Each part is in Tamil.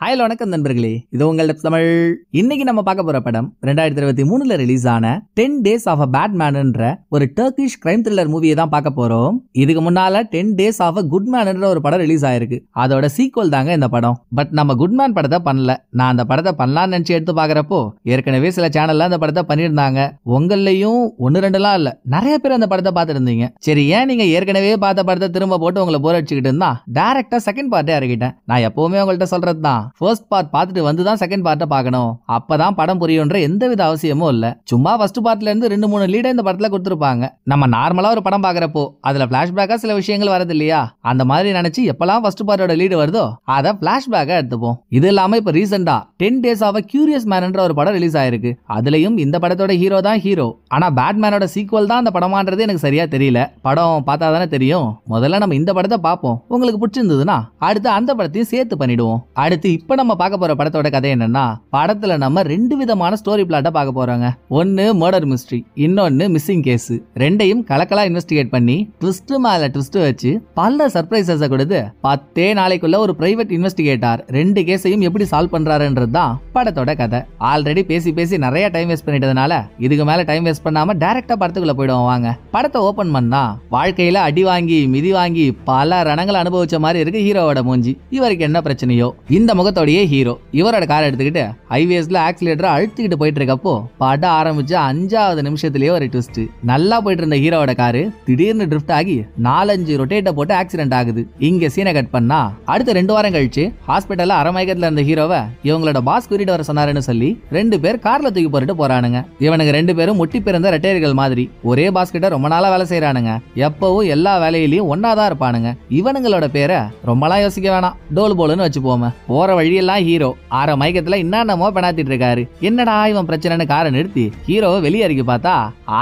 ஹாய் வணக்கம் நண்பர்களே இது உங்கள் தமிழ் இன்னைக்கு நம்ம பார்க்க போற படம் ரெண்டாயிரத்தி இருபத்தி மூணுல ரிலீஸ் ஆன டென் டேஸ் ஆஃப் அ பேட்மேன்ன்ற ஒரு டர்கிஷ் கிரைம் த்ரில்லர் மூவியை தான் பார்க்க போறோம் இதுக்கு முன்னால டென் டேஸ் ஆஃப் அ குட்மேன்ன்ற ஒரு படம் ரிலீஸ் ஆயிருக்கு அதோட சீக்வல் தாங்க இந்த படம் பட் நம்ம குட்மேன் படத்தை பண்ணல நான் அந்த படத்தை பண்ணலாம்னு நினச்சி எடுத்து பார்க்குறப்போ ஏற்கனவே சில சேனல்ல அந்த படத்தை பண்ணியிருந்தாங்க உங்களையும் ஒன்னு ரெண்டுலாம் இல்ல நிறைய பேர் அந்த படத்தை பார்த்துருந்தீங்க சரி ஏன் நீங்க ஏற்கனவே பார்த்த படத்தை திரும்ப போட்டு உங்களை போர் அடிச்சுக்கிட்டு இருந்தா டேரக்டா செகண்ட் பார்ட்டே இறக்கிட்டேன் நான் எப்பவுமே உங்கள்கிட்ட சொல்றது தான் ஃபர்ஸ்ட் பார்ட் பார்த்துட்டு வந்து தான் செகண்ட் பார்ட்டை பார்க்கணும் அப்பதான் படம் புரியுன்ற எந்தவித அவசியமும் இல்லை சும்மா ஃபர்ஸ்ட் பார்ட்ல இருந்து ரெண்டு மூணு லீடை இந்த படத்துல கொடுத்துருப்பாங்க நம்ம நார்மலா ஒரு படம் பாக்குறப்போ அதுல பிளாஷ்பேக்கா சில விஷயங்கள் வருது இல்லையா அந்த மாதிரி நினைச்சு எப்பெல்லாம் ஃபர்ஸ்ட் பார்ட்டோட லீடு வருதோ அதை பிளாஷ்பேக்கா எடுத்துப்போம் இது இல்லாம இப்ப ரீசெண்டா டென் டேஸ் ஆஃப் கியூரியஸ் மேன்ன்ற ஒரு படம் ரிலீஸ் ஆயிருக்கு அதுலயும் இந்த படத்தோட ஹீரோ தான் ஹீரோ ஆனா பேட்மேனோட சீக்வல் தான் அந்த படமான்றது எனக்கு சரியா தெரியல படம் பார்த்தா தானே தெரியும் முதல்ல நம்ம இந்த படத்தை பார்ப்போம் உங்களுக்கு பிடிச்சிருந்ததுன்னா அடுத்து அந்த படத்தையும் சேர்த்து பண்ணிடுவோம் அடுத்து இப்போ நம்ம பார்க்க போகிற படத்தோட கதை என்னன்னா படத்தில் நம்ம ரெண்டு விதமான ஸ்டோரி பிளாட்ட பார்க்க போகிறோங்க ஒன்று மர்டர் மிஸ்ட்ரி இன்னொன்று மிஸ்ஸிங் கேஸு ரெண்டையும் கலக்கலாக இன்வெஸ்டிகேட் பண்ணி ட்விஸ்ட்டு மேலே ட்விஸ்ட்டு வச்சு பல சர்ப்ரைசஸை கொடுத்து பத்தே நாளைக்குள்ள ஒரு பிரைவேட் இன்வெஸ்டிகேட்டர் ரெண்டு கேஸையும் எப்படி சால்வ் பண்ணுறாருன்றது தான் படத்தோட கதை ஆல்ரெடி பேசி பேசி நிறைய டைம் வேஸ்ட் பண்ணிட்டதுனால இதுக்கு மேலே டைம் வேஸ்ட் பண்ணாமல் டேரெக்டாக படத்துக்குள்ள போயிடுவோம் வாங்க படத்தை ஓப்பன் பண்ணால் வாழ்க்கையில் அடி வாங்கி மிதி வாங்கி பல ரணங்களை அனுபவிச்ச மாதிரி இருக்கு ஹீரோவோட மூஞ்சி இவருக்கு என்ன பிரச்சனையோ இந்த முக முகத்தோடையே ஹீரோ இவரோட கார் எடுத்துக்கிட்டு ஹைவேஸ்ல ஆக்சிலேட்டரை அழுத்திக்கிட்டு போயிட்டு இருக்கப்போ படம் ஆரம்பிச்ச அஞ்சாவது நிமிஷத்துலயே ஒரு ட்விஸ்ட் நல்லா போயிட்டு இருந்த ஹீரோட காரு திடீர்னு ட்ரிஃப்ட் ஆகி நாலஞ்சு ரொட்டேட்டை போட்டு ஆக்சிடென்ட் ஆகுது இங்க சீனை கட் பண்ணா அடுத்த ரெண்டு வாரம் கழிச்சு ஹாஸ்பிட்டல்ல அரமயக்கத்துல இருந்த ஹீரோவை இவங்களோட பாஸ் கூட்டிட்டு வர சொன்னாருன்னு சொல்லி ரெண்டு பேர் கார்ல தூக்கி போட்டுட்டு போறானுங்க இவனுங்க ரெண்டு பேரும் முட்டி பிறந்த ரெட்டையர்கள் மாதிரி ஒரே பாஸ்கிட்ட ரொம்ப நாளா வேலை செய்யறானுங்க எப்பவும் எல்லா வேலையிலயும் ஒன்னாதான் இருப்பானுங்க இவனுங்களோட பேரை ரொம்பலாம் யோசிக்க வேணாம் டோல் போலன்னு வச்சுப்போமே போற வழியெல்லாம் ஹீரோ ஆற மயக்கத்துல என்னென்னமோ பெணாத்திட்டு இருக்காரு என்னடா இவன் பிரச்சனைன்னு காரை நிறுத்தி ஹீரோவை இறக்கி பார்த்தா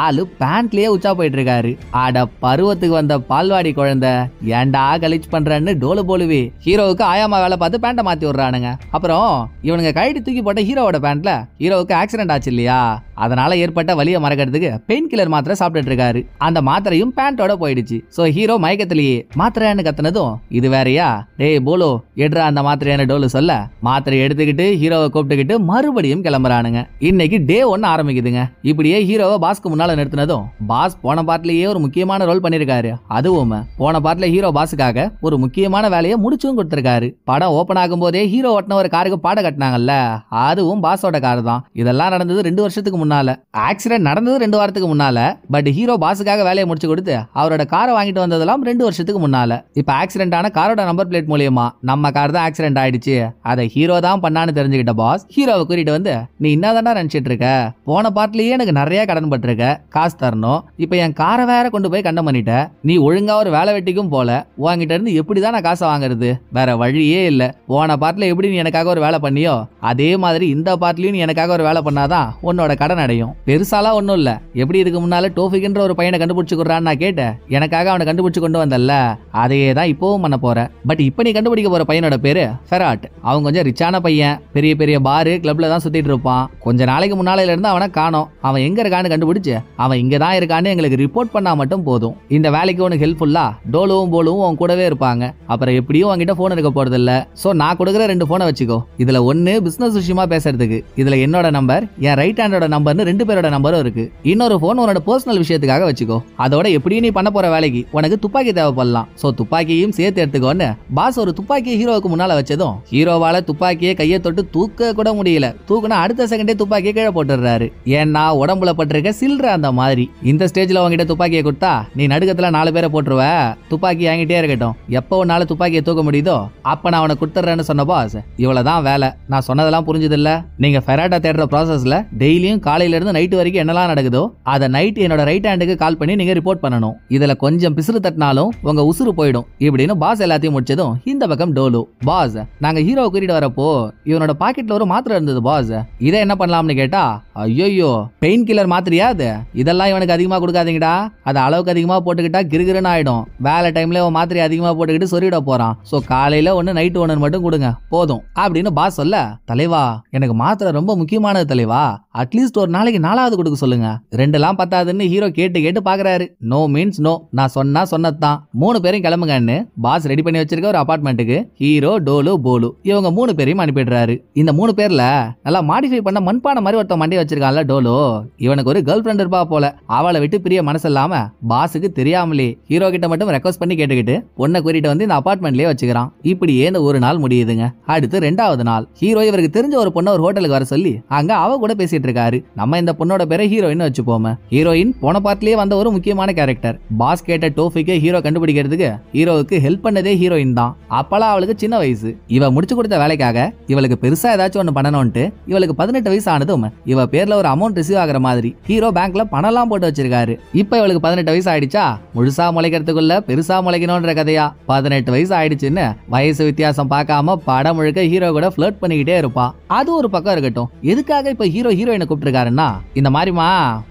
ஆளு பேண்ட்லயே உச்சா போயிட்டு இருக்காரு ஆட பருவத்துக்கு வந்த பால்வாடி குழந்தை ஏண்டா கழிச்சு பண்றன்னு டோலு போலுவே ஹீரோவுக்கு ஆயாமா வேலை பார்த்து பேண்ட்டை மாத்தி விடுறானுங்க அப்புறம் இவனுங்க கைட்டு தூக்கி போட்ட ஹீரோவோட பேண்ட்ல ஹீரோவுக்கு ஆக்சிடென்ட் ஆச்சு இல்லையா அதனால் ஏற்பட்ட வலியை மறக்கிறதுக்கு பெயின் கில்லர் மாத்திரை சாப்பிட்டுட்டு இருக்காரு அந்த மாத்திரையும் பேண்டோட போயிடுச்சு ஸோ ஹீரோ மயக்கத்திலேயே மாத்திரையானு கத்தினதும் இது வேறையா டேய் போலோ எடுறா அந்த மாத்திரையான டோலு சொல்ல மாத்திரை எடுத்துக்கிட்டு ஹீரோவை கூப்பிட்டுக்கிட்டு மறுபடியும் கிளம்புறானுங்க இன்னைக்கு டே ஒன்னு ஆரம்பிக்குதுங்க இப்படியே ஹீரோவை பாஸ்க்கு முன்னால் நிறுத்தினதும் பாஸ் போன பாட்டிலேயே ஒரு முக்கியமான ரோல் பண்ணியிருக்காரு அதுவும் போன பாட்டில ஹீரோ பாஸுக்காக ஒரு முக்கியமான வேலையை முடிச்சும் கொடுத்துருக்காரு படம் ஓப்பன் ஆகும் போதே ஹீரோ ஓட்டின ஒரு காருக்கு பாட கட்டினாங்கல்ல அதுவும் பாஸோட கார் தான் இதெல்லாம் நடந்தது ரெண்டு வருஷத்துக்கு முன்னால ஆக்சிடென்ட் நடந்தது ரெண்டு வாரத்துக்கு முன்னால பட் ஹீரோ பாஸுக்காக வேலையை முடிச்சு கொடுத்து அவரோட காரை வாங்கிட்டு வந்ததெல்லாம் ரெண்டு வருஷத்துக்கு முன்னால இப்ப ஆக்சிடென்ட் ஆன காரோட நம்பர் பிளேட் மூலியமா நம்ம கார் தான் ஆக்சிடென்ட் ஆயிடுச்சு அதை ஹீரோ தான் தெரிஞ்சுக்கிட்ட பாஸ் ஹீரோவை கூட்டிட்டு வந்து நீ என்னதானா நினைச்சிட்டு இருக்க போன பார்ட்லயே எனக்கு நிறைய கடன் பட்டிருக்க காசு தரணும் இப்ப என் காரை வேற கொண்டு போய் கண்டம் பண்ணிட்ட நீ ஒழுங்கா ஒரு வேலை வெட்டிக்கும் போல உங்ககிட்ட இருந்து எப்படிதான் நான் காசை வாங்குறது வேற வழியே இல்ல போன பார்ட்ல எப்படி நீ எனக்காக ஒரு வேலை பண்ணியோ அதே மாதிரி இந்த பார்ட்லயும் நீ எனக்காக ஒரு வேலை பண்ணாதான் உன்னோட கடன் அடையும் பெருசாலாம் ஒன்றும் இல்லை எப்படி இதுக்கு முன்னால டோஃபிக்ன்ற ஒரு பையனை கண்டுபிடிச்சுக்கிறான்னு நான் கேட்டேன் எனக்காக அவனை கண்டுபிடிச்சு கொண்டு வந்தல்ல அதையே தான் இப்போவும் பண்ண போற பட் இப்போ நீ கண்டுபிடிக்க போற பையனோட பேரு ஃபெராட் அவன் கொஞ்சம் ரிச்சான பையன் பெரிய பெரிய பாரு கிளப்ல தான் சுத்திட்டு இருப்பான் கொஞ்ச நாளைக்கு முன்னாலையில இருந்து அவனை காணும் அவன் எங்க இருக்கான்னு கண்டுபிடிச்சு அவன் இங்க தான் இருக்கான்னு எங்களுக்கு ரிப்போர்ட் பண்ணா மட்டும் போதும் இந்த வேலைக்கு உனக்கு ஹெல்ப்ஃபுல்லா டோலுவும் போலுவும் அவன் கூடவே இருப்பாங்க அப்புறம் எப்படியும் அவங்கிட்ட போன் இருக்க போறது இல்ல சோ நான் கொடுக்குற ரெண்டு போனை வச்சுக்கோ இதுல ஒன்னு பிசினஸ் விஷயமா பேசுறதுக்கு இதுல என்னோட நம்பர் என் ரைட் ஹேண்டோட நம்பர் நம்பர்னு ரெண்டு பேரோட நம்பரும் இருக்கு இன்னொரு ஃபோன் உன்னோட பர்சனல் விஷயத்துக்காக வச்சுக்கோ அதோட எப்படியும் நீ பண்ண போற வேலைக்கு உனக்கு துப்பாக்கி தேவைப்படலாம் ஸோ துப்பாக்கியும் சேர்த்து எடுத்துக்கோன்னு பாஸ் ஒரு துப்பாக்கியை ஹீரோவுக்கு முன்னால வச்சதும் ஹீரோவால துப்பாக்கியை கையை தொட்டு தூக்க கூட முடியல தூக்குனா அடுத்த செகண்டே துப்பாக்கியை கீழே போட்டுடுறாரு ஏன்னா உடம்புல பட்டிருக்க சில்ற அந்த மாதிரி இந்த ஸ்டேஜ்ல உங்ககிட்ட துப்பாக்கியை கொடுத்தா நீ நடுக்கத்துல நாலு பேரை போட்டுருவ துப்பாக்கி வாங்கிட்டே இருக்கட்டும் எப்போ உன்னால துப்பாக்கியை தூக்க முடியுதோ அப்ப நான் அவனை கொடுத்துட்றேன்னு சொன்ன பாஸ் இவ்வளவுதான் வேலை நான் சொன்னதெல்லாம் புரிஞ்சதில்ல நீங்க ஃபெராட்டா தேடுற ப்ராசஸ்ல டெய்லியும் இருந்து நைட்டு வரைக்கும் என்னெல்லாம் நடக்குதோ அதை நைட் என்னோட ரைட் ஹேண்டுக்கு கால் பண்ணி நீங்க ரிப்போர்ட் பண்ணணும் இதுல கொஞ்சம் பிசுறு தட்டினாலும் உங்க உசுறு போயிடும் இப்படின்னு பாஸ் எல்லாத்தையும் முடிச்சதும் இந்த பக்கம் டோலு பாஸ் நாங்க ஹீரோ கூட்டிட்டு வரப்போ இவனோட பாக்கெட்ல ஒரு மாத்திரை இருந்தது பாஸ் இதை என்ன பண்ணலாம்னு கேட்டா ஐயோயோ பெயின் கில்லர் மாத்திரையா அது இதெல்லாம் இவனுக்கு அதிகமா கொடுக்காதீங்கடா அது அளவுக்கு அதிகமா போட்டுக்கிட்டா கிருகிருன்னு ஆயிடும் வேலை டைம்ல உன் மாத்திரை அதிகமா போட்டுக்கிட்டு சொல்லிட போறான் சோ காலையில ஒண்ணு நைட்டு ஒன்னு மட்டும் கொடுங்க போதும் அப்படின்னு பாஸ் சொல்ல தலைவா எனக்கு மாத்திரை ரொம்ப முக்கியமானது தலைவா அட்லீஸ்ட் ஒரு நாளைக்கு நாலாவது கொடுக்க சொல்லுங்க ரெண்டுலாம் பத்தாதுன்னு ஹீரோ கேட்டு கேட்டு பாக்குறாரு நோ மீன்ஸ் நோ நான் சொன்னா சொன்னதான் மூணு பேரும் கிளம்புங்கன்னு பாஸ் ரெடி பண்ணி வச்சிருக்க ஒரு அபார்ட்மெண்ட்டுக்கு ஹீரோ டோலு போலு இவங்க மூணு பேரையும் அனுப்பிடுறாரு இந்த மூணு பேர்ல நல்லா மாடிஃபை பண்ண மண்பான மாதிரி ஒருத்தன் மண்டி வச்சிருக்கான்ல டோலோ இவனுக்கு ஒரு கேர்ள் ஃப்ரெண்ட் இருப்பா போல அவளை விட்டு பிரிய மனசு இல்லாம பாஸுக்கு தெரியாமலே ஹீரோ கிட்ட மட்டும் ரெக்வஸ்ட் பண்ணி கேட்டுக்கிட்டு பொண்ணை கூட்டிட்டு வந்து இந்த அபார்ட்மெண்ட்லயே வச்சுக்கிறான் இப்படி ஏந்த ஒரு நாள் முடியுதுங்க அடுத்து ரெண்டாவது நாள் ஹீரோ இவருக்கு தெரிஞ்ச ஒரு பொண்ணை ஒரு ஹோட்டலுக்கு வர சொல்லி அங்க அவ கூட பேசிட்டு இருக்காரு நம்ம இந்த பொண்ணோட பேரை ஹீரோயின் வச்சுப்போமே ஹீரோயின் போன பாத்திலேயே வந்த ஒரு முக்கியமான கேரக்டர் பாஸ் கேட்ட டோஃபிக்கு ஹீரோ கண்டுபிடிக்கிறதுக்கு ஹீரோவுக்கு ஹெல்ப் பண்ணதே ஹீரோயின் தான் அப்பலாம் அவளுக்கு சின்ன வயசு இவ முடிச்சு கொடுத்த வேலைக்காக இவளுக்கு பெருசா ஏதாச்சும் ஒன்று பண்ணணும்ட்டு இவளுக்கு பதினெட்டு வயசு ஆனதும் இவ பேர்ல ஒரு அமௌண்ட் ரிசீவ் ஆகிற மாதிரி ஹீரோ பேங்க்ல பணம்லாம் போட்டு வச்சிருக்காரு இப்ப இவளுக்கு பதினெட்டு வயசு ஆயிடுச்சா முழுசா முளைக்கிறதுக்குள்ள பெருசா முளைக்கணும்ன்ற கதையா பதினெட்டு வயசு ஆயிடுச்சுன்னு வயசு வித்தியாசம் பார்க்காம படம் முழுக்க ஹீரோ கூட ஃபிளர்ட் பண்ணிக்கிட்டே இருப்பா அது ஒரு பக்கம் இருக்கட்டும் எதுக்காக இப்ப ஹீரோ ஹீரோயினை கூப்பிட்டு சொல்லிட்டாருன்னா இந்த மாதிரிமா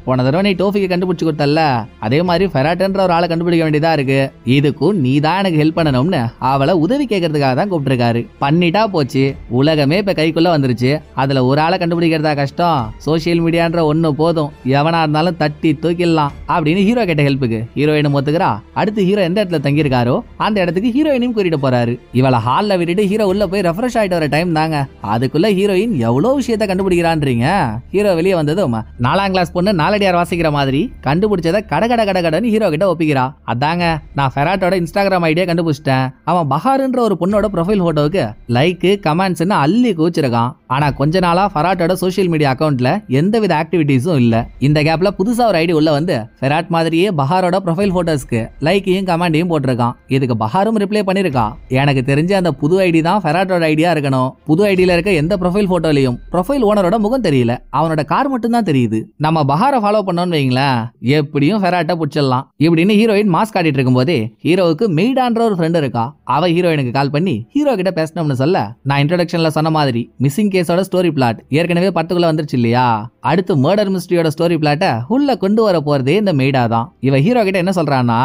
போன தடவை நீ டோஃபிக்கு கண்டுபிடிச்சு கொடுத்தல அதே மாதிரி ஃபெராட்டன்ற ஒரு ஆளை கண்டுபிடிக்க வேண்டியதா இருக்கு இதுக்கும் நீ தான் எனக்கு ஹெல்ப் பண்ணணும்னு அவளை உதவி கேட்கறதுக்காக தான் கூப்பிட்டுருக்காரு பண்ணிட்டா போச்சு உலகமே இப்ப கைக்குள்ள வந்துருச்சு அதுல ஒரு ஆளை கண்டுபிடிக்கிறதா கஷ்டம் சோசியல் மீடியான்ற ஒண்ணு போதும் எவனா இருந்தாலும் தட்டி தூக்கிடலாம் அப்படின்னு ஹீரோ கேட்ட ஹெல்ப்புக்கு ஹீரோயினும் ஒத்துக்கிறா அடுத்து ஹீரோ எந்த இடத்துல தங்கியிருக்காரோ அந்த இடத்துக்கு ஹீரோயினையும் கூட்டிட்டு போறாரு இவளை ஹாலில் விட்டுட்டு ஹீரோ உள்ள போய் ரெஃப்ரெஷ் ஆயிட்டு வர டைம் தாங்க அதுக்குள்ள ஹீரோயின் எவ்வளோ விஷயத்த கண்டுபிடிக்கிறான்றீங்க ஹீரோ வெளியே வந்ததும் நாலாம் கிளாஸ் பொண்ணு நாலடியார் வாசிக்கிற மாதிரி கண்டுபிடிச்சதை கட கட கட கடன்னு ஹீரோ கிட்ட ஒப்பிக்கிறா அதாங்க நான் ஃபெராட்டோட இன்ஸ்டாகிராம் ஐடியா கண்டுபிடிச்சிட்டேன் அவன் பஹாருன்ற ஒரு பொண்ணோட ப்ரொஃபைல் போட்டோவுக்கு லைக்கு கமெண்ட்ஸ்னு அள்ளி குவிச்சிருக்கான் ஆனா கொஞ்ச நாளா ஃபெராட்டோட சோஷியல் மீடியா அக்கௌண்ட்ல எந்தவித ஆக்டிவிட்டீஸும் இல்ல இந்த கேப்ல புதுசா ஒரு ஐடி உள்ள வந்து ஃபெராட் மாதிரியே பஹாரோட ப்ரொஃபைல் போட்டோஸ்க்கு லைக்கையும் கமெண்டையும் போட்டிருக்கான் இதுக்கு பஹாரும் ரிப்ளை பண்ணிருக்கா எனக்கு தெரிஞ்ச அந்த புது ஐடி தான் ஃபெராட்டோட ஐடியா இருக்கணும் புது ஐடியில இருக்க எந்த ப்ரொஃபைல் போட்டோலையும் ப்ரொஃபைல் ஓனரோட முகம் தெரியல அவனோட கார் மட்டும்தான் தெரியுது நம்ம பஹாரை ஃபாலோ பண்ணோம்னு வைங்களேன் எப்படியும் ஃபெராட்டை பிடிச்சிடலாம் இப்படின்னு ஹீரோயின் மாஸ்க் காட்டிட்டு இருக்கும்போதே ஹீரோவுக்கு மெய்டான்ற ஒரு ஃப்ரெண்டு இருக்கா அவ ஹீரோயினுக்கு கால் பண்ணி ஹீரோ கிட்ட பேசணும்னு சொல்ல நான் இன்ட்ரடக்ஷன்ல சொன்ன மாதிரி மிஸ்ஸிங் கேஸோட ஸ்டோரி பிளாட் ஏற்கனவே பத்துக்குள்ள வந்துருச்சு இல்லையா அடுத்து மர்டர் மிஸ்டரியோட ஸ்டோரி பிளாட்டை உள்ள கொண்டு வர போறதே இந்த மெய்டா தான் இவ ஹீரோ கிட்ட என்ன சொல்றானா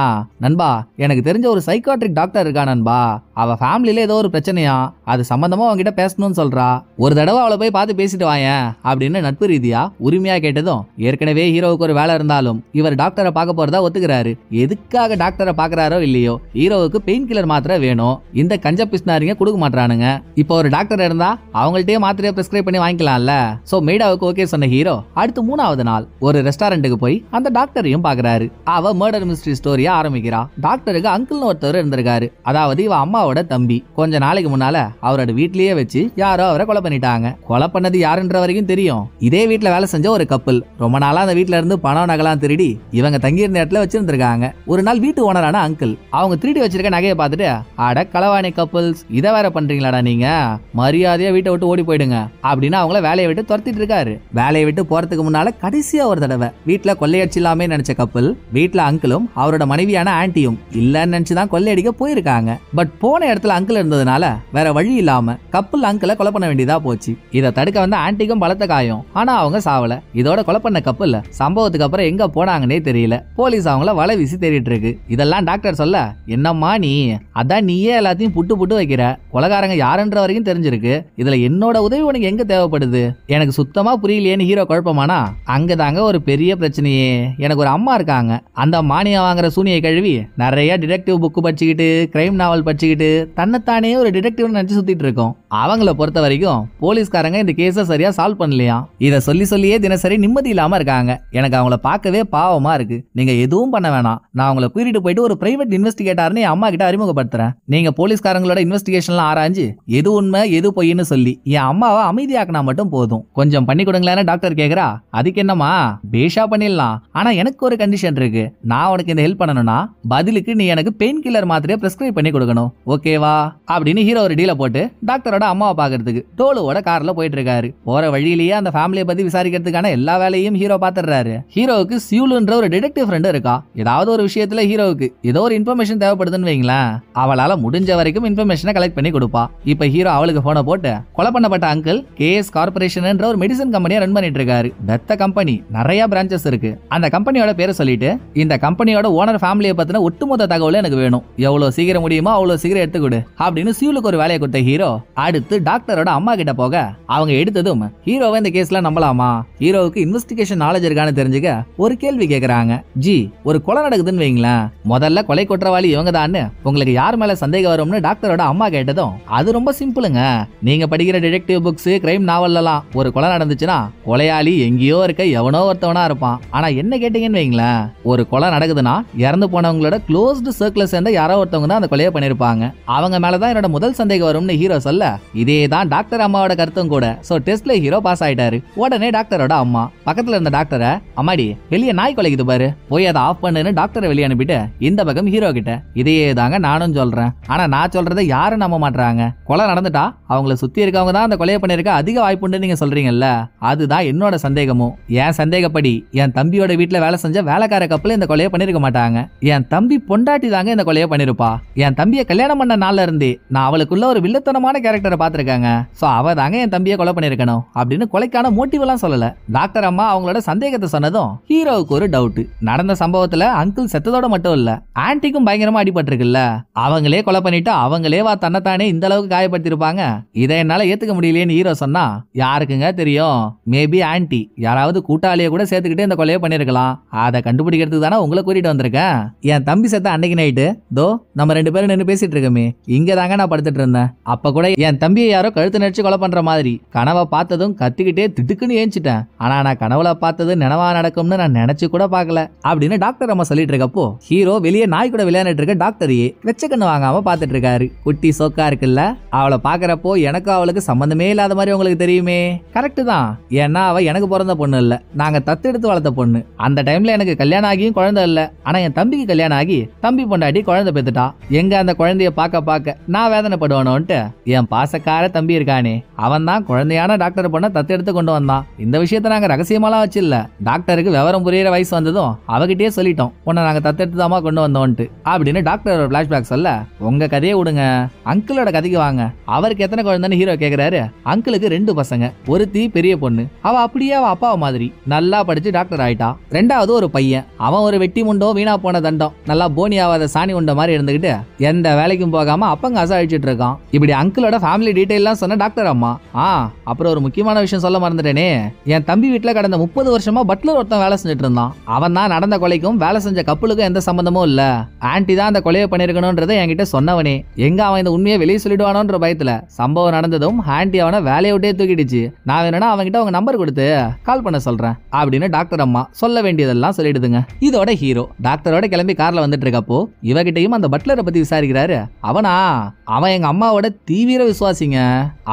நண்பா எனக்கு தெரிஞ்ச ஒரு சைக்காட்ரிக் டாக்டர் இருக்கா நண்பா அவ ஃபேமிலியில ஏதோ ஒரு பிரச்சனையா அது சம்பந்தமா அவங்கிட்ட பேசணும்னு சொல்றா ஒரு தடவை அவளை போய் பார்த்து பேசிட்டு வாயேன் அப்படின்னு நட்பு ரீதியா உரிமையாக கேட்டதும் ஏற்கனவே ஹீரோவுக்கு ஒரு வேலை இருந்தாலும் இவர் டாக்டரை பார்க்க போறதா ஒத்துக்கிறாரு எதுக்காக டாக்டரை பாக்குறாரோ இல்லையோ ஹீரோவுக்கு பெயின் கில்லர் மாத்திரை வேணும் இந்த கஞ்ச பிஸ்னாரிங்க கொடுக்க மாட்டானுங்க இப்போ ஒரு டாக்டர் இருந்தா அவங்கள்ட்டயே மாத்திரையை பிரிஸ்கிரைப் பண்ணி வாங்கிக்கலாம்ல சோ மெய்டாவுக்கு ஓகே சொன்ன ஹீரோ அடுத்து மூணாவது நாள் ஒரு ரெஸ்டாரண்ட்டுக்கு போய் அந்த டாக்டரையும் பாக்குறாரு அவ மர்டர் மிஸ்ட்ரி ஸ்டோரியா ஆரம்பிக்கிறா டாக்டருக்கு அங்கிள் ஒருத்தர் இருந்திருக்காரு அதாவது இவ அம்மாவோட தம்பி கொஞ்ச நாளைக்கு முன்னால அவரோட வீட்லயே வச்சு யாரோ அவரை கொலை பண்ணிட்டாங்க கொலை பண்ணது யாருன்ற வரைக்கும் தெரியும் இதே வீட்டுல வேலை செஞ்ச ஒரு கப்பல் ரொம்ப நாளாக அந்த வீட்டுல இருந்து பணம் நகலாம் திருடி இவங்க தங்கியிருந்த இடத்துல வச்சிருந்திருக்காங்க ஒரு நாள் வீட்டு ஓனரான அங்கிள் அவங்க திருடி வச்சிருக்க நகையை பார்த்துட்டு அட களவாணி கப்பல்ஸ் இதை வேற பண்றீங்களாடா நீங்க மரியாதையா வீட்டை விட்டு ஓடி போயிடுங்க அப்படின்னு அவங்கள வேலையை விட்டு துரத்திட்டு இருக்காரு வேலையை விட்டு போறதுக்கு முன்னால கடைசியா ஒரு தடவை வீட்டுல கொள்ளையடிச்சிடலாமே நினைச்ச கப்பல் வீட்டுல அங்கிளும் அவரோட மனைவியான ஆன்டியும் இல்லன்னு நினைச்சுதான் கொள்ளையடிக்க போயிருக்காங்க பட் போன இடத்துல அங்கிள் இருந்ததுனால வேற வழி இல்லாம கப்பல் அங்கிளை கொலை பண்ண வேண்டியதா போச்சு இதை தடுக்க வந்த ஆன்டிக்கும் பலத்த காயம் ஆனா அவங்க சாவல இதோட கொலை பண்ண கப்பல் சம்பவத்துக்கு அப்புறம் எங்க போனாங்கன்னே தெரியல போலீஸ் அவங்கள வலை வீசி தேடிட்டு இருக்கு இதெல்லாம் டாக்டர் சொல்ல என்னம்மா நீ அதான் நீயே எல்லாத்தையும் புட்டு புட்டு வைக்கிற கொலகாரங்க யாருன்ற வரைக்கும் தெரிஞ்சிருக்கு இதுல என்னோட உதவி உனக்கு எங்க தேவைப்படுது எனக்கு சுத்தமா புரியலையேன்னு ஹீரோ குழப்பமானா அங்க தாங்க ஒரு பெரிய பிரச்சனையே எனக்கு ஒரு அம்மா இருக்காங்க அந்த மானியம் வாங்குற சூனியை கழுவி நிறைய டிடெக்டிவ் புக்கு படிச்சுக்கிட்டு கிரைம் நாவல் படிச்சுக்கிட்டு தன்னைத்தானே ஒரு டிடெக்டிவ் நினைச்சு சுத்திட்டு இருக்கோம் அவங்கள பொறுத்த வரைக்கும் போலீஸ்காரங்க இந்த கேஸை சரியா சால்வ் பண்ணலையா இதை சொல்லி சொல்லி சொல்லியே தினசரி நிம்மதி இல்லாம இருக்காங்க எனக்கு அவங்கள பார்க்கவே பாவமா இருக்கு நீங்க எதுவும் பண்ண வேணாம் நான் அவங்கள கூட்டிட்டு போயிட்டு ஒரு பிரைவேட் இன்வெஸ்டிகேட்டர்னு என் அம்மா கிட்ட அறிமுகப்படுத்துறேன் நீங்க போலீஸ்காரங்களோட இன்வெஸ்டிகேஷன்லாம் ஆராய்ஞ்சு எது உண்மை எது பொய்ன்னு சொல்லி என் அம்மாவை அமைதியாக்கினா மட்டும் போதும் கொஞ்சம் பண்ணி கொடுங்களேன்னு டாக்டர் கேக்குறா அதுக்கு என்னமா பேஷா பண்ணிடலாம் ஆனா எனக்கு ஒரு கண்டிஷன் இருக்கு நான் உனக்கு இந்த ஹெல்ப் பண்ணணும்னா பதிலுக்கு நீ எனக்கு பெயின் கில்லர் மாத்திரையே பிரிஸ்கிரைப் பண்ணி கொடுக்கணும் ஓகேவா அப்படின்னு ஹீரோ ஒரு டீல போட்டு டாக்டரோட அம்மாவை பாக்குறதுக்கு டோலுவோட கார்ல போயிட்டு இருக்காரு போற வழியிலேயே அந்த ஃபேமிலியை பத்தி விசாரி சம்பாதிக்கிறதுக்கான எல்லா வேலையும் ஹீரோ பாத்துறாரு ஹீரோவுக்கு சியூலுன்ற ஒரு டிடெக்டிவ் ஃப்ரெண்ட் இருக்கா ஏதாவது ஒரு விஷயத்துல ஹீரோவுக்கு ஏதோ ஒரு இன்ஃபர்மேஷன் தேவைப்படுதுன்னு வைங்களேன் அவளால முடிஞ்ச வரைக்கும் இன்ஃபர்மேஷனை கலெக்ட் பண்ணி கொடுப்பா இப்ப ஹீரோ அவளுக்கு போன போட்டு கொலை பண்ணப்பட்ட அங்கிள் கேஎஸ் கார்பரேஷன்ன்ற ஒரு மெடிசன் கம்பெனியை ரன் பண்ணிட்டு இருக்காரு பெத்த கம்பெனி நிறைய பிரான்ச்சஸ் இருக்கு அந்த கம்பெனியோட பேரை சொல்லிட்டு இந்த கம்பெனியோட ஓனர் ஃபேமிலியை பத்தின ஒட்டுமொத்த தகவல் எனக்கு வேணும் எவ்வளவு சீக்கிரம் முடியுமோ அவ்வளவு சீக்கிரம் எடுத்துக்கொடு அப்படின்னு சியூலுக்கு ஒரு வேலையை கொடுத்த ஹீரோ அடுத்து டாக்டரோட அம்மா கிட்ட போக அவங்க எடுத்ததும் ஹீரோவை இந்த கேஸ்ல நம்பலாமா ஹீரோவுக்கு இன்வெஸ்டிகேஷன் நாலேஜ் இருக்கான்னு தெரிஞ்சுக்க ஒரு கேள்வி கேக்குறாங்க ஜி ஒரு கொலை நடக்குதுன்னு வைங்களேன் முதல்ல கொலை குற்றவாளி இவங்க தான் உங்களுக்கு யார் மேல சந்தேகம் வரும்னு டாக்டரோட அம்மா கேட்டதும் அது ரொம்ப சிம்பிளுங்க நீங்க படிக்கிற டிடெக்டிவ் புக்ஸ் கிரைம் நாவல்லாம் ஒரு கொலை நடந்துச்சுன்னா கொலையாளி எங்கேயோ இருக்க எவனோ ஒருத்தவனா இருப்பான் ஆனா என்ன கேட்டீங்கன்னு வைங்களேன் ஒரு கொலை நடக்குதுன்னா இறந்து போனவங்களோட க்ளோஸ்டு சர்க்கிள் சேர்ந்த யாரோ ஒருத்தவங்க தான் அந்த கொலையை பண்ணிருப்பாங்க அவங்க மேலதான் என்னோட முதல் சந்தேகம் வரும்னு ஹீரோ சொல்ல இதே தான் டாக்டர் அம்மாவோட கருத்தும் கூட சோ டெஸ்ட்ல ஹீரோ பாஸ் ஆயிட்டாரு உடனே டாக்டர் டாக்டரோட அம்மா பக்கத்துல இருந்த டாக்டரை அம்மாடி வெளியே நாய் கொலைக்குது பாரு போய் அதை ஆஃப் பண்ணுன்னு டாக்டரை வெளியே அனுப்பிட்டு இந்த பக்கம் ஹீரோ கிட்ட இதையே தாங்க நானும் சொல்றேன் ஆனா நான் சொல்றதை யாரும் நம்ப மாட்டாங்க கொலை நடந்துட்டா அவங்கள சுத்தி இருக்கவங்க தான் அந்த கொலையை பண்ணிருக்க அதிக வாய்ப்புண்டு நீங்க சொல்றீங்கல்ல அதுதான் என்னோட சந்தேகமும் என் சந்தேகப்படி என் தம்பியோட வீட்டுல வேலை செஞ்ச வேலைக்கார கப்பல இந்த கொலையை பண்ணிருக்க மாட்டாங்க என் தம்பி பொண்டாட்டி தாங்க இந்த கொலையை பண்ணிருப்பா என் தம்பியை கல்யாணம் பண்ண நாள்ல இருந்தே நான் அவளுக்குள்ள ஒரு வில்லத்தனமான கேரக்டரை பார்த்துருக்காங்க சோ அவ தாங்க என் தம்பியை கொலை பண்ணிருக்கணும் அப்படின்னு கொலைக்கான மோட்டிவ் எல்லாம் சொல்லல சொல்லல டாக்டர் அம்மா அவங்களோட சந்தேகத்தை சொன்னதும் ஹீரோவுக்கு ஒரு டவுட் நடந்த சம்பவத்துல அங்கிள் செத்ததோட மட்டும் இல்ல ஆன்டிக்கும் பயங்கரமா அடிபட்டிருக்குல்ல அவங்களே கொலை பண்ணிட்டு அவங்களே வா தன்னைத்தானே இந்த அளவுக்கு காயப்படுத்திருப்பாங்க இதை என்னால ஏத்துக்க முடியலேன்னு ஹீரோ சொன்னா யாருக்குங்க தெரியும் மேபி ஆன்டி யாராவது கூட்டாளியை கூட சேர்த்துக்கிட்டு இந்த கொலையை பண்ணிருக்கலாம் அதை கண்டுபிடிக்கிறதுக்கு தானே உங்களை கூட்டிட்டு வந்திருக்கேன் என் தம்பி செத்த அன்னைக்கு நைட்டு தோ நம்ம ரெண்டு பேரும் நின்று பேசிட்டு இருக்கோமே இங்க தாங்க நான் படுத்துட்டு இருந்தேன் அப்ப கூட என் தம்பியை யாரோ கழுத்து நடிச்சு கொலை பண்ற மாதிரி கனவை பார்த்ததும் கத்திக்கிட்டே திடுக்குன்னு ஏஞ்சிட்டேன் நினைச்சிட்டேன் ஆனா நான் கனவுல பார்த்தது நினைவா நடக்கும்னு நான் நினைச்சு கூட பார்க்கல அப்படின்னு டாக்டர் அம்மா சொல்லிட்டு இருக்கப்போ ஹீரோ வெளியே நாய் கூட விளையாண்டுட்டு இருக்க டாக்டரையே வெச்ச கண்ணு வாங்காம பார்த்துட்டு இருக்காரு குட்டி சோக்கா இருக்குல்ல அவளை பாக்குறப்போ எனக்கும் அவளுக்கு சம்மந்தமே இல்லாத மாதிரி உங்களுக்கு தெரியுமே கரெக்ட் தான் ஏன்னா அவ எனக்கு பிறந்த பொண்ணு இல்ல நாங்க தத்தெடுத்து வளர்த்த பொண்ணு அந்த டைம்ல எனக்கு கல்யாணம் ஆகியும் குழந்தை இல்ல ஆனா என் தம்பிக்கு கல்யாணம் ஆகி தம்பி பொண்டாடி குழந்தை பெத்துட்டா எங்க அந்த குழந்தைய பார்க்க பார்க்க நான் வேதனைப்படுவானோன்ட்டு என் பாசக்கார தம்பி இருக்கானே அவன் தான் குழந்தையான டாக்டர் பொண்ணை தத்தெடுத்து கொண்டு வந்தான் இந்த விஷயத்த நாங்கள் ரகசியமாலாம் வச்சிடல டாக்டருக்கு விவரம் புரியிற வயசு வந்ததும் அவகிட்டே சொல்லிட்டோம் உன்னை நாங்கள் தத்தெடுத்து தாமா கொண்டு வந்தோன்ட்டு அப்படின்னு டாக்டர் ஃப்ளாஷ்பேக் சொல்ல உங்கள் கதையை விடுங்க அங்கிளோட கதைக்கு வாங்க அவருக்கு எத்தனை குழந்தைன்னு ஹீரோ கேட்குறாரு அங்கிளுக்கு ரெண்டு பசங்க ஒருத்தி பெரிய பொண்ணு அவள் அப்படியே அவள் அப்பாவை மாதிரி நல்லா படித்து டாக்டர் ஆயிட்டா ரெண்டாவது ஒரு பையன் அவன் ஒரு வெட்டி முண்டோ வீணா போன தண்டம் நல்லா போனி ஆவாத சாணி உண்ட மாதிரி இருந்துகிட்டு எந்த வேலைக்கும் போகாம அப்பங்க அசாழிச்சிட்டு இருக்கான் இப்படி அங்கிளோட ஃபேமிலி டீட்டெயில் சொன்ன டாக்டர் அம்மா ஆ அப்புறம் ஒரு முக்கியமான விஷயம் சொல்ல மறந்துட்டேனே என் தம்பி வீட்டில் கடந்த முப்பது வருஷமா பட்லர் ஒருத்தன் வேலை செஞ்சுட்டு இருந்தான் அவன் தான் நடந்த கொலைக்கும் வேலை செஞ்ச கப்பலுக்கும் எந்த சம்பந்தமும் இல்ல ஆன்டி தான் அந்த கொலையை பண்ணிருக்கணும்ன்றதை என்கிட்ட சொன்னவனே எங்க அவன் இந்த உண்மையை வெளியே சொல்லிடுவானோன்ற பயத்துல சம்பவம் நடந்ததும் ஆண்டி அவனை வேலையை விட்டே தூக்கிடுச்சு நான் வேணும்னா அவன்கிட்ட அவங்க நம்பர் கொடுத்து கால் பண்ண சொல்றேன் அப்படின்னு டாக்டர் அம்மா சொல்ல வேண்டியதெல்லாம் சொல்லிடுதுங்க இதோட ஹீரோ டாக்டரோட கிளம்பி கார்ல வந்துட்டு இருக்கப்போ இவகிட்டையும் அந்த பட்லரை பத்தி விசாரிக்கிறாரு அவனா அவன் எங்க அம்மாவோட தீவிர விசுவாசிங்க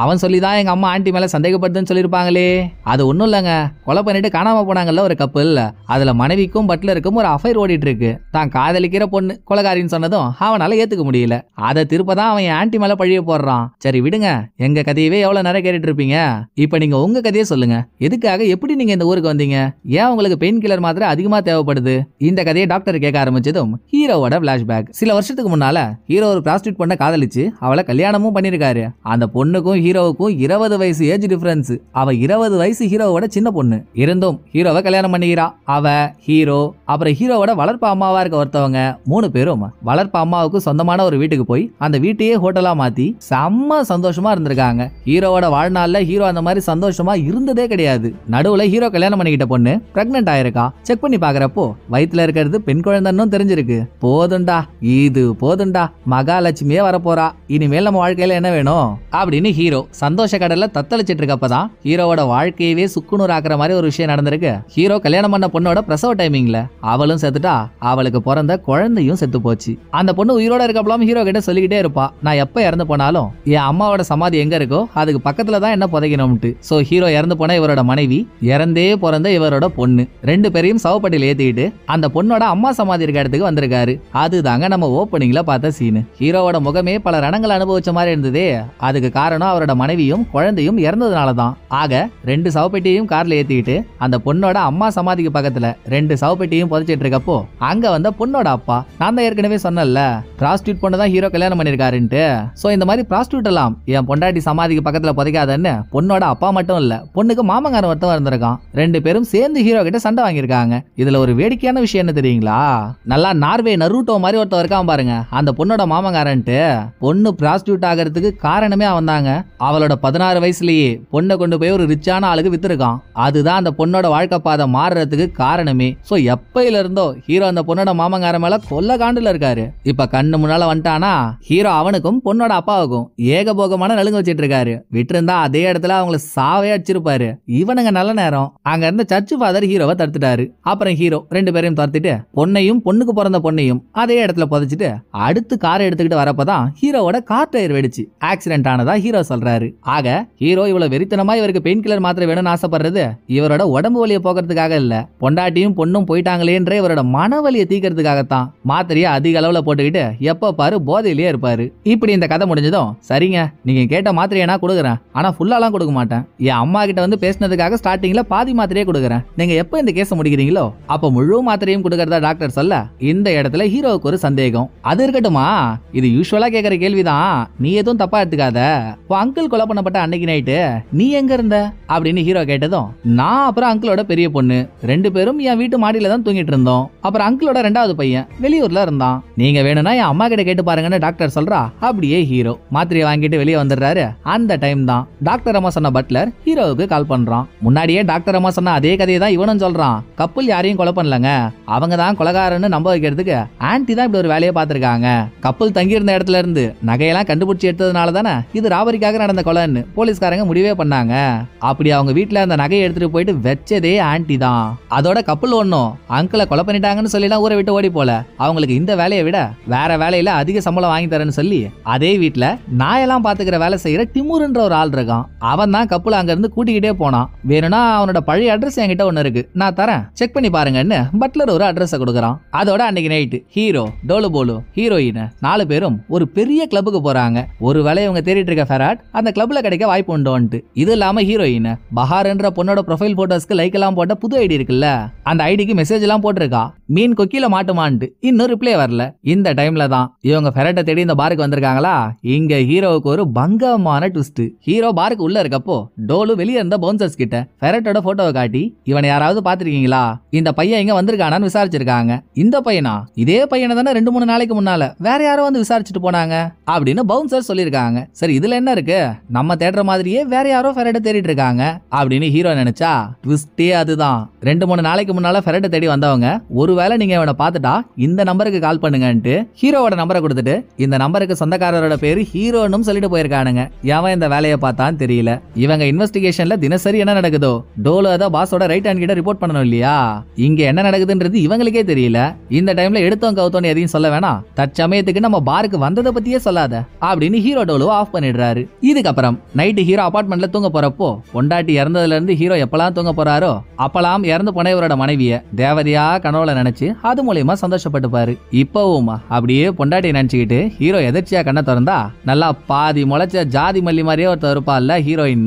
அவன் சொல்லிதான் எங்க அம்மா ஆண்டி மேல சந்தேகப்படுதுன்னு சொல்லிருப்பாங்களே அது ஒண்ணும் ஒன்றும் இல்லைங்க கொலை பண்ணிட்டு காணாமல் போனாங்கல்ல ஒரு கப்பல் அதில் மனைவிக்கும் பட்லருக்கும் ஒரு அஃபைர் ஓடிட்டு இருக்கு தான் காதலிக்கிற பொண்ணு கொலகாரின்னு சொன்னதும் அவனால் ஏற்றுக்க முடியல அதை திருப்ப தான் அவன் ஆன்டி மேலே பழிய போடுறான் சரி விடுங்க எங்கள் கதையவே எவ்வளோ நேரம் கேட்டுட்டு இருப்பீங்க இப்போ நீங்கள் உங்கள் கதையை சொல்லுங்க எதுக்காக எப்படி நீங்கள் இந்த ஊருக்கு வந்தீங்க ஏன் உங்களுக்கு பெயின் கில்லர் மாத்திரை அதிகமாக தேவைப்படுது இந்த கதையை டாக்டர் கேட்க ஆரம்பிச்சதும் ஹீரோவோட ஃப்ளாஷ்பேக் சில வருஷத்துக்கு முன்னால ஹீரோ ஒரு பிராஸ்டியூட் பொண்ணை காதலிச்சு அவளை கல்யாணமும் பண்ணியிருக்காரு அந்த பொண்ணுக்கும் ஹீரோவுக்கும் இருபது வயசு ஏஜ் டிஃபரன்ஸ் அவள் இருபது வயசு ஹீரோ ஹீரோவோட சின்ன பொண்ணு இருந்தும் ஹீரோவை கல்யாணம் பண்ணிக்கிறா அவ ஹீரோ அப்புறம் ஹீரோவோட வளர்ப்பு அம்மாவா இருக்க ஒருத்தவங்க மூணு பேரும் வளர்ப்பு அம்மாவுக்கு சொந்தமான ஒரு வீட்டுக்கு போய் அந்த வீட்டையே ஹோட்டலா மாத்தி செம்ம சந்தோஷமா இருந்திருக்காங்க ஹீரோவோட வாழ்நாள்ல ஹீரோ அந்த மாதிரி சந்தோஷமா இருந்ததே கிடையாது நடுவுல ஹீரோ கல்யாணம் பண்ணிக்கிட்ட பொண்ணு பிரெக்னென்ட் ஆயிருக்கா செக் பண்ணி பாக்குறப்போ வயிற்றுல இருக்கிறது பெண் குழந்தைன்னு தெரிஞ்சிருக்கு போதுண்டா இது போதுண்டா மகாலட்சுமியே வரப்போறா இனிமேல் நம்ம வாழ்க்கையில என்ன வேணும் அப்படின்னு ஹீரோ சந்தோஷ கடல்ல தத்தளிச்சிட்டு இருக்கப்பதான் ஹீரோவோட வாழ்க்கையவே சுக்குனூர் ஆக்குற மாதிரி ஒரு விஷயம் நடந்திருக்கு ஹீரோ கல்யாணம் பண்ண பொண்ணோட பிரசவ டைமிங்ல அவளும் செத்துட்டா அவளுக்கு பிறந்த குழந்தையும் செத்து போச்சு அந்த பொண்ணு உயிரோட இருக்கப்பலாம் ஹீரோ கிட்ட சொல்லிக்கிட்டே இருப்பா நான் எப்ப இறந்து போனாலும் என் அம்மாவோட சமாதி எங்க இருக்கோ அதுக்கு பக்கத்துல தான் என்ன புதைக்கணும்ட்டு சோ ஹீரோ இறந்து போன இவரோட மனைவி இறந்தே பிறந்த இவரோட பொண்ணு ரெண்டு பேரையும் சவப்பட்டியில் ஏத்திக்கிட்டு அந்த பொண்ணோட அம்மா சமாதி இருக்க இடத்துக்கு வந்திருக்காரு அதுதாங்க நம்ம ஓப்பனிங்ல பார்த்த சீனு ஹீரோவோட முகமே பல ரணங்கள் அனுபவிச்ச மாதிரி இருந்ததே அதுக்கு காரணம் அவரோட மனைவியும் குழந்தையும் இறந்ததுனால தான் ஆக ரெண்டு சவப்பட்டி பெட்டியையும் கார்ல ஏத்திக்கிட்டு அந்த பொண்ணோட அம்மா சமாதிக்கு பக்கத்துல ரெண்டு பெட்டியும் புதைச்சிட்டு இருக்கப்போ அங்க வந்த பொண்ணோட அப்பா நான் தான் ஏற்கனவே சொன்னேன்ல பிராஸ்டியூட் பொண்ணு தான் ஹீரோ கல்யாணம் பண்ணிருக்காருன்ட்டு சோ இந்த மாதிரி பிராஸ்டியூட் எல்லாம் என் பொண்டாட்டி சமாதிக்கு பக்கத்துல புதைக்காதன்னு பொண்ணோட அப்பா மட்டும் இல்ல பொண்ணுக்கு மாமங்காரம் ஒருத்தன் இருந்திருக்கான் ரெண்டு பேரும் சேர்ந்து ஹீரோ கிட்ட சண்டை வாங்கியிருக்காங்க இதுல ஒரு வேடிக்கையான விஷயம் என்ன தெரியுங்களா நல்லா நார்வே நருட்டோ மாதிரி ஒருத்தர் இருக்கான் பாருங்க அந்த பொண்ணோட மாமங்காரன்ட்டு பொண்ணு பிராஸ்டியூட் ஆகிறதுக்கு காரணமே அவன் தாங்க அவளோட பதினாறு வயசுலயே பொண்ணை கொண்டு போய் ஒரு ரிச்சான ஆளுக்கு வித்துருக்கான் இருக்கான் அதுதான் அந்த பொண்ணோட வாழ்க்கை பாதை மாறுறதுக்கு காரணமே சோ எப்பையில இருந்தோ ஹீரோ அந்த பொண்ணோட மாமங்கார மேல கொல்ல காண்டுல இருக்காரு இப்ப கண்ணு முன்னால வந்துட்டானா ஹீரோ அவனுக்கும் பொண்ணோட அப்பாவுக்கும் ஏகபோகமான நலுங்க வச்சிட்டு இருக்காரு விட்டுருந்தா அதே இடத்துல அவங்கள சாவே அடிச்சிருப்பாரு இவனுங்க நல்ல நேரம் அங்க இருந்த சர்ச் ஃபாதர் ஹீரோவை தடுத்துட்டாரு அப்புறம் ஹீரோ ரெண்டு பேரையும் தடுத்துட்டு பொண்ணையும் பொண்ணுக்கு பிறந்த பொண்ணையும் அதே இடத்துல புதைச்சிட்டு அடுத்து கார் எடுத்துக்கிட்டு வரப்பதான் ஹீரோவோட கார் டயர் வெடிச்சு ஆக்சிடென்ட் ஆனதா ஹீரோ சொல்றாரு ஆக ஹீரோ இவ்வளவு வெறித்தனமா இவருக்கு பெயின் கில்லர் மாத்திரை வேணும்னு ஆசை ஆசைப்படுறது இவரோட உடம்பு வலியை போக்குறதுக்காக இல்ல பொண்டாட்டியும் பொண்ணும் போயிட்டாங்களேன்ற இவரோட மன வலியை தீக்கிறதுக்காகத்தான் மாத்திரையை அதிக அளவுல போட்டுக்கிட்டு எப்ப பாரு போதையிலேயே இருப்பாரு இப்படி இந்த கதை முடிஞ்சதும் சரிங்க நீங்க கேட்ட மாத்திரையை நான் கொடுக்குறேன் ஆனா ஃபுல்லாலாம் கொடுக்க மாட்டேன் என் அம்மா கிட்ட வந்து பேசினதுக்காக ஸ்டார்டிங்ல பாதி மாத்திரையே கொடுக்குறேன் நீங்க எப்போ இந்த கேஸ் முடிக்கிறீங்களோ அப்ப முழு மாத்திரையும் கொடுக்கறதா டாக்டர் சொல்ல இந்த இடத்துல ஹீரோவுக்கு ஒரு சந்தேகம் அது இருக்கட்டுமா இது யூஸ்வலா கேட்கற கேள்விதான் நீ எதுவும் தப்பா எடுத்துக்காத உன் அங்கிள் கொலை பண்ணப்பட்ட அன்னைக்கு நைட்டு நீ எங்க இருந்த அப்படின்னு ஹீரோ கேட்டு கேட்டதும் நான் அப்புறம் அங்கிளோட பெரிய பொண்ணு ரெண்டு பேரும் என் வீட்டு மாடியில தான் தூங்கிட்டு இருந்தோம் அப்புறம் அங்கிளோட ரெண்டாவது பையன் வெளியூர்ல இருந்தான் நீங்க வேணும்னா என் அம்மா கிட்ட கேட்டு பாருங்கன்னு டாக்டர் சொல்றா அப்படியே ஹீரோ மாத்திரையை வாங்கிட்டு வெளியே வந்துடுறாரு அந்த டைம் தான் டாக்டர் அம்மா சொன்ன பட்லர் ஹீரோவுக்கு கால் பண்றான் முன்னாடியே டாக்டர் அம்மா சொன்ன அதே கதையை தான் இவனும் சொல்றான் கப்பல் யாரையும் கொலை பண்ணலங்க அவங்க தான் கொலகாரன்னு நம்ப வைக்கிறதுக்கு ஆன்டி தான் இப்படி ஒரு வேலையை பார்த்துருக்காங்க கப்பல் தங்கியிருந்த இடத்துல இருந்து நகையெல்லாம் கண்டுபிடிச்சி எடுத்ததுனால தானே இது ராபரிக்காக நடந்த கொலைன்னு போலீஸ்காரங்க முடிவே பண்ணாங்க அப்படி அவங்க வீட்டில் அந்த நகையை எடுத்துட்டு போயிட்டு வச்சதே ஆண்டி தான் அதோட கப்பல் ஒன்றும் அங்கிளை கொலை பண்ணிட்டாங்கன்னு சொல்லிலாம் ஊரை விட்டு ஓடி போல அவங்களுக்கு இந்த வேலையை விட வேற வேலையில அதிக சம்பளம் வாங்கி தரேன்னு சொல்லி அதே வீட்டில் நாயெல்லாம் பார்த்துக்கிற வேலை செய்யற திமுருன்ற ஒரு ஆள் இருக்கான் அவன் தான் கப்பல் இருந்து கூட்டிக்கிட்டே போனான் வேணும்னா அவனோட பழைய அட்ரஸ் என்கிட்ட ஒன்று இருக்கு நான் தரேன் செக் பண்ணி பாருங்கன்னு பட்லர் ஒரு அட்ரஸ் கொடுக்குறான் அதோட அன்னைக்கு நைட்டு ஹீரோ டோலு போலு ஹீரோயின் நாலு பேரும் ஒரு பெரிய கிளப்புக்கு போறாங்க ஒரு வேலை இவங்க தேடிட்டு இருக்க ஃபெராட் அந்த கிளப்ல கிடைக்க வாய்ப்பு உண்டு இது இல்லாம ஹீரோயின் பஹார் மீனான்ற பொண்ணோட ப்ரொஃபைல் போட்டோஸ்க்கு லைக் எல்லாம் போட்ட புது ஐடி இருக்குல்ல அந்த ஐடிக்கு மெசேஜ் எல்லாம் போட்டிருக்கா மீன் கொக்கியில மாட்டுமான்ட்டு இன்னும் ரிப்ளை வரல இந்த டைம்ல தான் இவங்க ஃபெரட்டை தேடி இந்த பாருக்கு வந்திருக்காங்களா இங்க ஹீரோவுக்கு ஒரு பங்கமான ட்விஸ்ட் ஹீரோ பாருக்கு உள்ள இருக்கப்போ டோலு வெளியே இருந்த பவுன்சர்ஸ் கிட்ட ஃபெரட்டோட போட்டோவை காட்டி இவனை யாராவது பாத்திருக்கீங்களா இந்த பையன் இங்க வந்திருக்கானு விசாரிச்சிருக்காங்க இந்த பையனா இதே பையனை தானே ரெண்டு மூணு நாளைக்கு முன்னால வேற யாரோ வந்து விசாரிச்சுட்டு போனாங்க அப்படின்னு பவுன்சர் சொல்லியிருக்காங்க சரி இதுல என்ன இருக்கு நம்ம தேடுற மாதிரியே வேற யாரோ ஃபெரட்டை தேடிட்டு இருக்காங்க அப்படின்னு அப்படின்னு ஹீரோ நினைச்சா ட்விஸ்டே அதுதான் ரெண்டு மூணு நாளைக்கு முன்னால ஃபெரட்டை தேடி வந்தவங்க ஒருவேளை நீங்க இவனை பார்த்துட்டா இந்த நம்பருக்கு கால் பண்ணுங்கன்ட்டு ஹீரோவோட நம்பரை கொடுத்துட்டு இந்த நம்பருக்கு சொந்தக்காரரோட பேரு ஹீரோனும் சொல்லிட்டு போயிருக்கானுங்க எவன் இந்த வேலையை பார்த்தான்னு தெரியல இவங்க இன்வெஸ்டிகேஷன்ல தினசரி என்ன நடக்குதோ டோலோ தான் பாஸோட ரைட் ஹேண்ட் கிட்ட ரிப்போர்ட் பண்ணணும் இல்லையா இங்க என்ன நடக்குதுன்றது இவங்களுக்கே தெரியல இந்த டைம்ல எடுத்தோம் கவுத்தோன்னு எதையும் சொல்ல வேணாம் தற்சமயத்துக்கு நம்ம பாருக்கு வந்ததை பத்தியே சொல்லாத அப்படின்னு ஹீரோ டோலோ ஆஃப் பண்ணிடுறாரு இதுக்கப்புறம் நைட்டு ஹீரோ அபார்ட்மெண்ட்ல தூங்க போறப்போ பொண்டாட்டி இறந்தது இருந்து ஹீரோ எப்பெல்லாம் தூங்க போறாரோ அப்பெல்லாம் இறந்து போனவரோட மனைவிய தேவதையா கனவுல நினைச்சு அது மூலியமா சந்தோஷப்பட்டுப்பாரு இப்பவும் அப்படியே பொண்டாட்டி நினைச்சுக்கிட்டு ஹீரோ எதிர்ச்சியா கண்ணை திறந்தா நல்லா பாதி முளைச்ச ஜாதி மல்லி மாதிரியே ஒருத்தர் இருப்பாள்ல ஹீரோயின்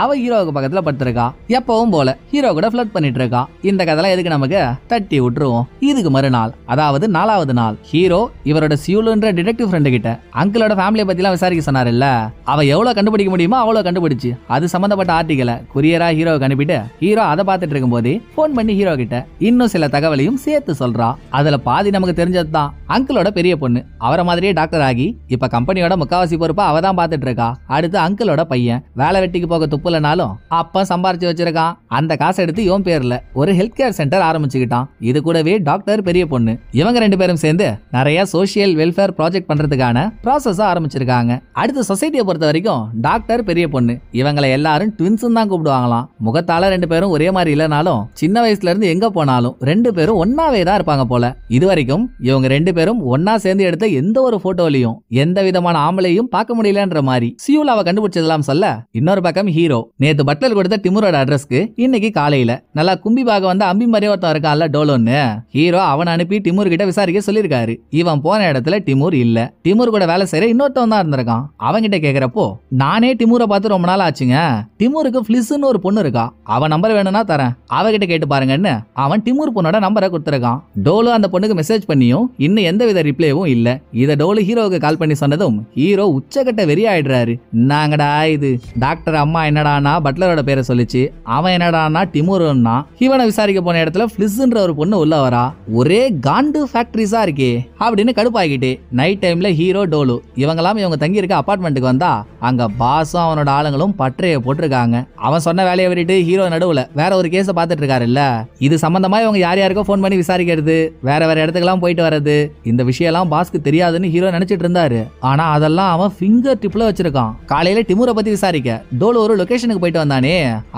அவ ஹீரோவுக்கு பக்கத்துல படுத்திருக்கா எப்பவும் போல ஹீரோ கூட ஃபிளட் பண்ணிட்டு இருக்கா இந்த கதைலாம் எதுக்கு நமக்கு தட்டி விட்டுருவோம் இதுக்கு மறுநாள் அதாவது நாலாவது நாள் ஹீரோ இவரோட சியூலுன்ற டிடெக்டிவ் ஃப்ரெண்டு கிட்ட அங்கிளோட ஃபேமிலியை பத்தி எல்லாம் விசாரிக்க சொன்னாருல்ல அவ எவ்வளவு கண்டுபிடிக்க முடியுமோ அவ்வளவு கண்டுபிடிச்சு அது சம்பந்தப்பட்ட ஆர்டிகளை குறிய கிளியரா ஹீரோவுக்கு அனுப்பிட்டு ஹீரோ அதை பார்த்துட்டு இருக்கும்போது போன் பண்ணி ஹீரோ கிட்ட இன்னும் சில தகவலையும் சேர்த்து சொல்றா அதுல பாதி நமக்கு தெரிஞ்சது தான் அங்கிளோட பெரிய பொண்ணு அவரை மாதிரியே டாக்டர் ஆகி இப்ப கம்பெனியோட முக்காவாசி பொறுப்பா அவ தான் பாத்துட்டு இருக்கா அடுத்து அங்கிளோட பையன் வேலை வெட்டிக்கு போக துப்புலனாலும் அப்பா சம்பாரிச்சு வச்சிருக்கான் அந்த காசை எடுத்து இவன் பேர்ல ஒரு ஹெல்த் கேர் சென்டர் ஆரம்பிச்சுக்கிட்டான் இது கூடவே டாக்டர் பெரிய பொண்ணு இவங்க ரெண்டு பேரும் சேர்ந்து நிறைய சோசியல் வெல்ஃபேர் ப்ராஜெக்ட் பண்றதுக்கான ப்ராசஸ் ஆரம்பிச்சிருக்காங்க அடுத்து சொசைட்டியை பொறுத்த வரைக்கும் டாக்டர் பெரிய பொண்ணு இவங்களை எல்லாரும் ட்வின்ஸ் தான் கூப்பிடுவாங்க இருப்பாங்களாம் முகத்தால ரெண்டு பேரும் ஒரே மாதிரி இல்லைனாலும் சின்ன வயசுல இருந்து எங்க போனாலும் ரெண்டு பேரும் ஒன்னாவே தான் இருப்பாங்க போல இது வரைக்கும் இவங்க ரெண்டு பேரும் ஒன்னா சேர்ந்து எடுத்த எந்த ஒரு போட்டோலையும் எந்த விதமான ஆம்பளையும் பார்க்க முடியலன்ற மாதிரி சியூலாவை கண்டுபிடிச்சதெல்லாம் சொல்ல இன்னொரு பக்கம் ஹீரோ நேத்து பட்லர் கொடுத்த டிமுரோட அட்ரஸ்க்கு இன்னைக்கு காலையில நல்லா கும்பி பாக வந்து அம்பி மாதிரி ஒருத்தன் இருக்கான்ல டோலோன்னு ஹீரோ அவன் அனுப்பி டிமுர் கிட்ட விசாரிக்க சொல்லியிருக்காரு இவன் போன இடத்துல டிமுர் இல்ல டிமுர் கூட வேலை செய்யற இன்னொருத்தவன் தான் இருந்திருக்கான் கிட்ட கேக்குறப்போ நானே டிமுரை பார்த்து ரொம்ப நாள் ஆச்சுங்க டிமுருக்கு பிளிஸ்ன்னு ஒரு ஒரு பொண்ணு இருக்கா அவன் நம்பர் வேணும்னா தரேன் அவகிட்ட கேட்டு பாருங்கன்னு அவன் டிமூர் பொண்ணோட நம்பரை கொடுத்துருக்கான் டோலு அந்த பொண்ணுக்கு மெசேஜ் பண்ணியும் இன்னும் எந்த வித ரிப்ளேவும் இல்லை இதை டோலு ஹீரோவுக்கு கால் பண்ணி சொன்னதும் ஹீரோ உச்சக்கட்ட வெறியாயிடுறாரு நாங்கடா இது டாக்டர் அம்மா என்னடானா பட்லரோட பேரை சொல்லிச்சு அவன் என்னடானா டிமூருன்னா ஹீவனை விசாரிக்க போன இடத்துல பிளிஸ்ன்ற ஒரு பொண்ணு உள்ள வரா ஒரே காண்டு ஃபேக்டரிஸா இருக்கே அப்படின்னு கடுப்பாகிட்டு நைட் டைம்ல ஹீரோ டோலு இவங்கெல்லாம் இவங்க தங்கி இருக்க அப்பார்ட்மெண்ட்டுக்கு வந்தா அங்க பாசம் அவனோட ஆளுங்களும் பற்றைய போட்டிருக்காங்க அவன் சொன்ன வேலையை விட்டுட்டு ஹீரோ நடுவில் வேற ஒரு கேஸை பார்த்துட்டு இருக்காருல்ல இது சம்பந்தமா இவங்க யார் யாருக்கோ ஃபோன் பண்ணி விசாரிக்கிறது வேற வேற இடத்துக்கெல்லாம் போயிட்டு வர்றது இந்த விஷயம்லாம் பாஸ்க்கு தெரியாதுன்னு ஹீரோ நினைச்சிட்டு இருந்தாரு ஆனா அதெல்லாம் அவன் ஃபிங்கர் டிப்ல வச்சிருக்கான் காலையில டிமுரை பத்தி விசாரிக்க டோல் ஒரு லொகேஷனுக்கு போயிட்டு வந்தானே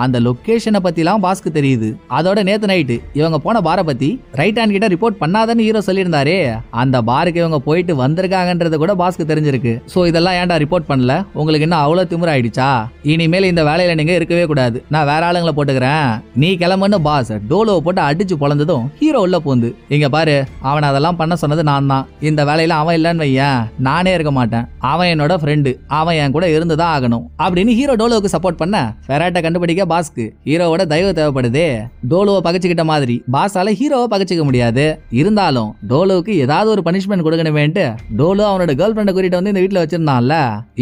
அந்த லொகேஷனை எல்லாம் பாஸ்க்கு தெரியுது அதோட நேத்து நைட்டு இவங்க போன பாரை பத்தி ரைட் ஹேண்ட் கிட்ட ரிப்போர்ட் பண்ணாதன்னு ஹீரோ சொல்லியிருந்தாரே அந்த பாருக்கு இவங்க போயிட்டு வந்திருக்காங்கன்றது கூட பாஸ்க்கு தெரிஞ்சிருக்கு ஸோ இதெல்லாம் ஏன்டா ரிப்போர்ட் பண்ணல உங்களுக்கு என்ன அவ்வளோ திமுற ஆயிடுச்சா இனிமேல் இந்த வேலையில நீங்க இருக்கவே கூடாது போகுது நான் வேற ஆளுங்களை போட்டுக்கிறேன் நீ கிளம்புன்னு பாஸ் டோலோவை போட்டு அடிச்சு பொழந்ததும் ஹீரோ உள்ள போந்து இங்க பாரு அவன் அதெல்லாம் பண்ண சொன்னது நான் தான் இந்த வேலையில அவன் இல்லைன்னு வையன் நானே இருக்க மாட்டேன் அவன் என்னோட ஃப்ரெண்டு அவன் என் கூட இருந்துதான் ஆகணும் அப்படின்னு ஹீரோ டோலோவுக்கு சப்போர்ட் பண்ண ஃபெராட்டை கண்டுபிடிக்க பாஸ்க்கு ஹீரோவோட தயவு தேவைப்படுது டோலோவை பகச்சுக்கிட்ட மாதிரி பாஸால ஹீரோவை பகச்சிக்க முடியாது இருந்தாலும் டோலோவுக்கு ஏதாவது ஒரு பனிஷ்மெண்ட் கொடுக்கணுமேன்ட்டு டோலோ அவனோட கேர்ள் ஃப்ரெண்டை கூட்டிட்டு வந்து இந்த வீட்டில் வச்சிருந்தான்ல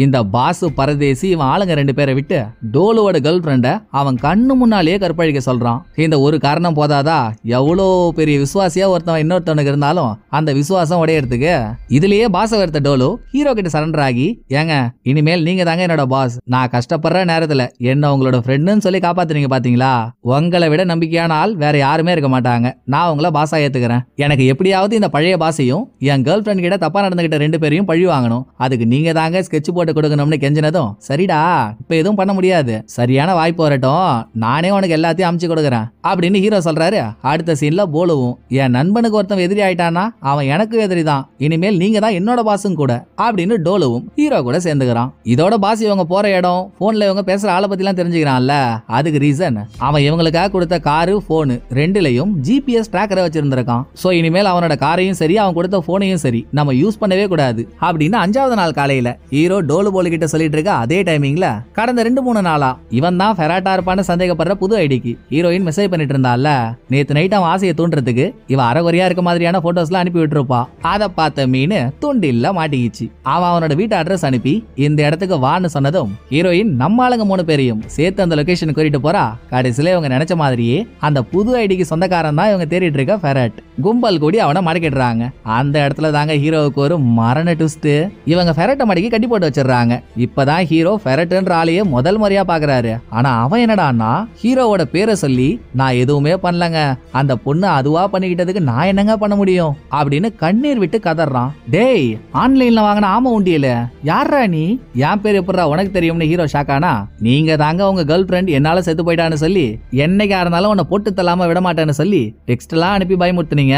இந்த பாசு பரதேசி இவன் ஆளுங்க ரெண்டு பேரை விட்டு டோலோவோட கேர்ள் ஃப்ரெண்டை அவன் கண்ணு முன்னாலேயே கற்பழிக்க சொல்றான் இந்த ஒரு காரணம் போதாதா எவ்வளோ பெரிய விசுவாசியா ஒருத்தவன் இன்னொருத்தவனுக்கு இருந்தாலும் அந்த விசுவாசம் உடையறதுக்கு இதுலயே பாச வருத்த டோலு ஹீரோ கிட்ட சரண்டர் ஆகி ஏங்க இனிமேல் நீங்க தாங்க என்னோட பாஸ் நான் கஷ்டப்படுற நேரத்துல என்ன உங்களோட ஃப்ரெண்டுன்னு சொல்லி காப்பாத்துறீங்க பாத்தீங்களா உங்களை விட நம்பிக்கையான ஆள் வேற யாருமே இருக்க மாட்டாங்க நான் உங்களை பாசா ஏத்துக்கிறேன் எனக்கு எப்படியாவது இந்த பழைய பாசையும் என் கேர்ள் ஃப்ரெண்ட் கிட்ட தப்பாக நடந்துகிட்ட ரெண்டு பேரையும் பழி வாங்கணும் அதுக்கு நீங்க தாங்க ஸ்கெட்ச் போட்டு கொடுக்கணும்னு கெஞ்சினதும் சரிடா இப்போ எதுவும் பண்ண முடியாது சரியான வாய்ப்பு போறட்டும் நானே உனக்கு எல்லாத்தையும் அமுச்சு கொடுக்குறேன் அப்படின்னு ஹீரோ சொல்றாரு அடுத்த சீன்ல போலவும் என் நண்பனுக்கு ஒருத்தன் எதிரி ஆயிட்டானா அவன் எனக்கு எதிரி தான் இனிமேல் நீங்க தான் என்னோட பாசும் கூட அப்படின்னு டோலுவும் ஹீரோ கூட சேர்ந்துக்கிறான் இதோட பாஸ் இவங்க போற இடம் போன்ல இவங்க பேசுற ஆளை எல்லாம் தெரிஞ்சுக்கிறான்ல அதுக்கு ரீசன் அவன் இவங்களுக்காக கொடுத்த காரு போனு ரெண்டுலயும் ஜிபிஎஸ் டிராக்கரை வச்சிருந்திருக்கான் சோ இனிமேல் அவனோட காரையும் சரி அவன் கொடுத்த போனையும் சரி நம்ம யூஸ் பண்ணவே கூடாது அப்படின்னு அஞ்சாவது நாள் காலையில ஹீரோ டோலு போலு கிட்ட சொல்லிட்டு இருக்க அதே டைமிங்ல கடந்த ரெண்டு மூணு நாளா இவன் தான் கேட்டா இருப்பான்னு சந்தேகப்படுற புது ஐடிக்கு ஹீரோயின் மெசேஜ் பண்ணிட்டு இருந்தால நேத்து நைட் அவன் ஆசையை தூண்டுறதுக்கு இவ அறகுறையா இருக்க மாதிரியான எல்லாம் அனுப்பி விட்டுருப்பா அதை பார்த்த மீன் தூண்டில்ல மாட்டிக்கிச்சு அவன் அவனோட வீட்டு அட்ரஸ் அனுப்பி இந்த இடத்துக்கு வான்னு சொன்னதும் ஹீரோயின் நம்ம ஆளுங்க மூணு பேரையும் சேர்த்து அந்த லொகேஷன் கூறிட்டு போறா கடைசியில இவங்க நினைச்ச மாதிரியே அந்த புது ஐடிக்கு சொந்தக்காரன் தான் இவங்க தேடிட்டு இருக்க ஃபெரட் கும்பல் கூடி அவனை மடக்கிடுறாங்க அந்த இடத்துல தாங்க ஹீரோவுக்கு ஒரு மரண ட்விஸ்ட் இவங்க ஃபெரட்டை மடக்கி கட்டி போட்டு வச்சிடுறாங்க இப்பதான் ஹீரோ ஃபெரட்ன்ற ஆளையே முதல் முறையா பாக்குறாரு ஆனா அவன் என்னடான்னா ஹீரோவோட பேரை சொல்லி நான் எதுவுமே பண்ணலங்க அந்த பொண்ணு அதுவா பண்ணிக்கிட்டதுக்கு நான் என்னங்க பண்ண முடியும் அப்படின்னு கண்ணீர் விட்டு கதறான் டேய் ஆன்லைன்ல வாங்கின ஆமை உண்டியல யாரா நீ என் பேர் எப்படா உனக்கு தெரியும்னு ஹீரோ ஷாக்கானா நீங்க தாங்க உங்க கேர்ள் ஃப்ரெண்ட் என்னால செத்து போயிட்டான்னு சொல்லி என்னைக்கா இருந்தாலும் உன்னை போட்டு தள்ளாம விட மாட்டேன்னு சொல்லி டெக்ஸ்ட் எல்லாம் அனுப்பி பயமுறுத்துனீங்க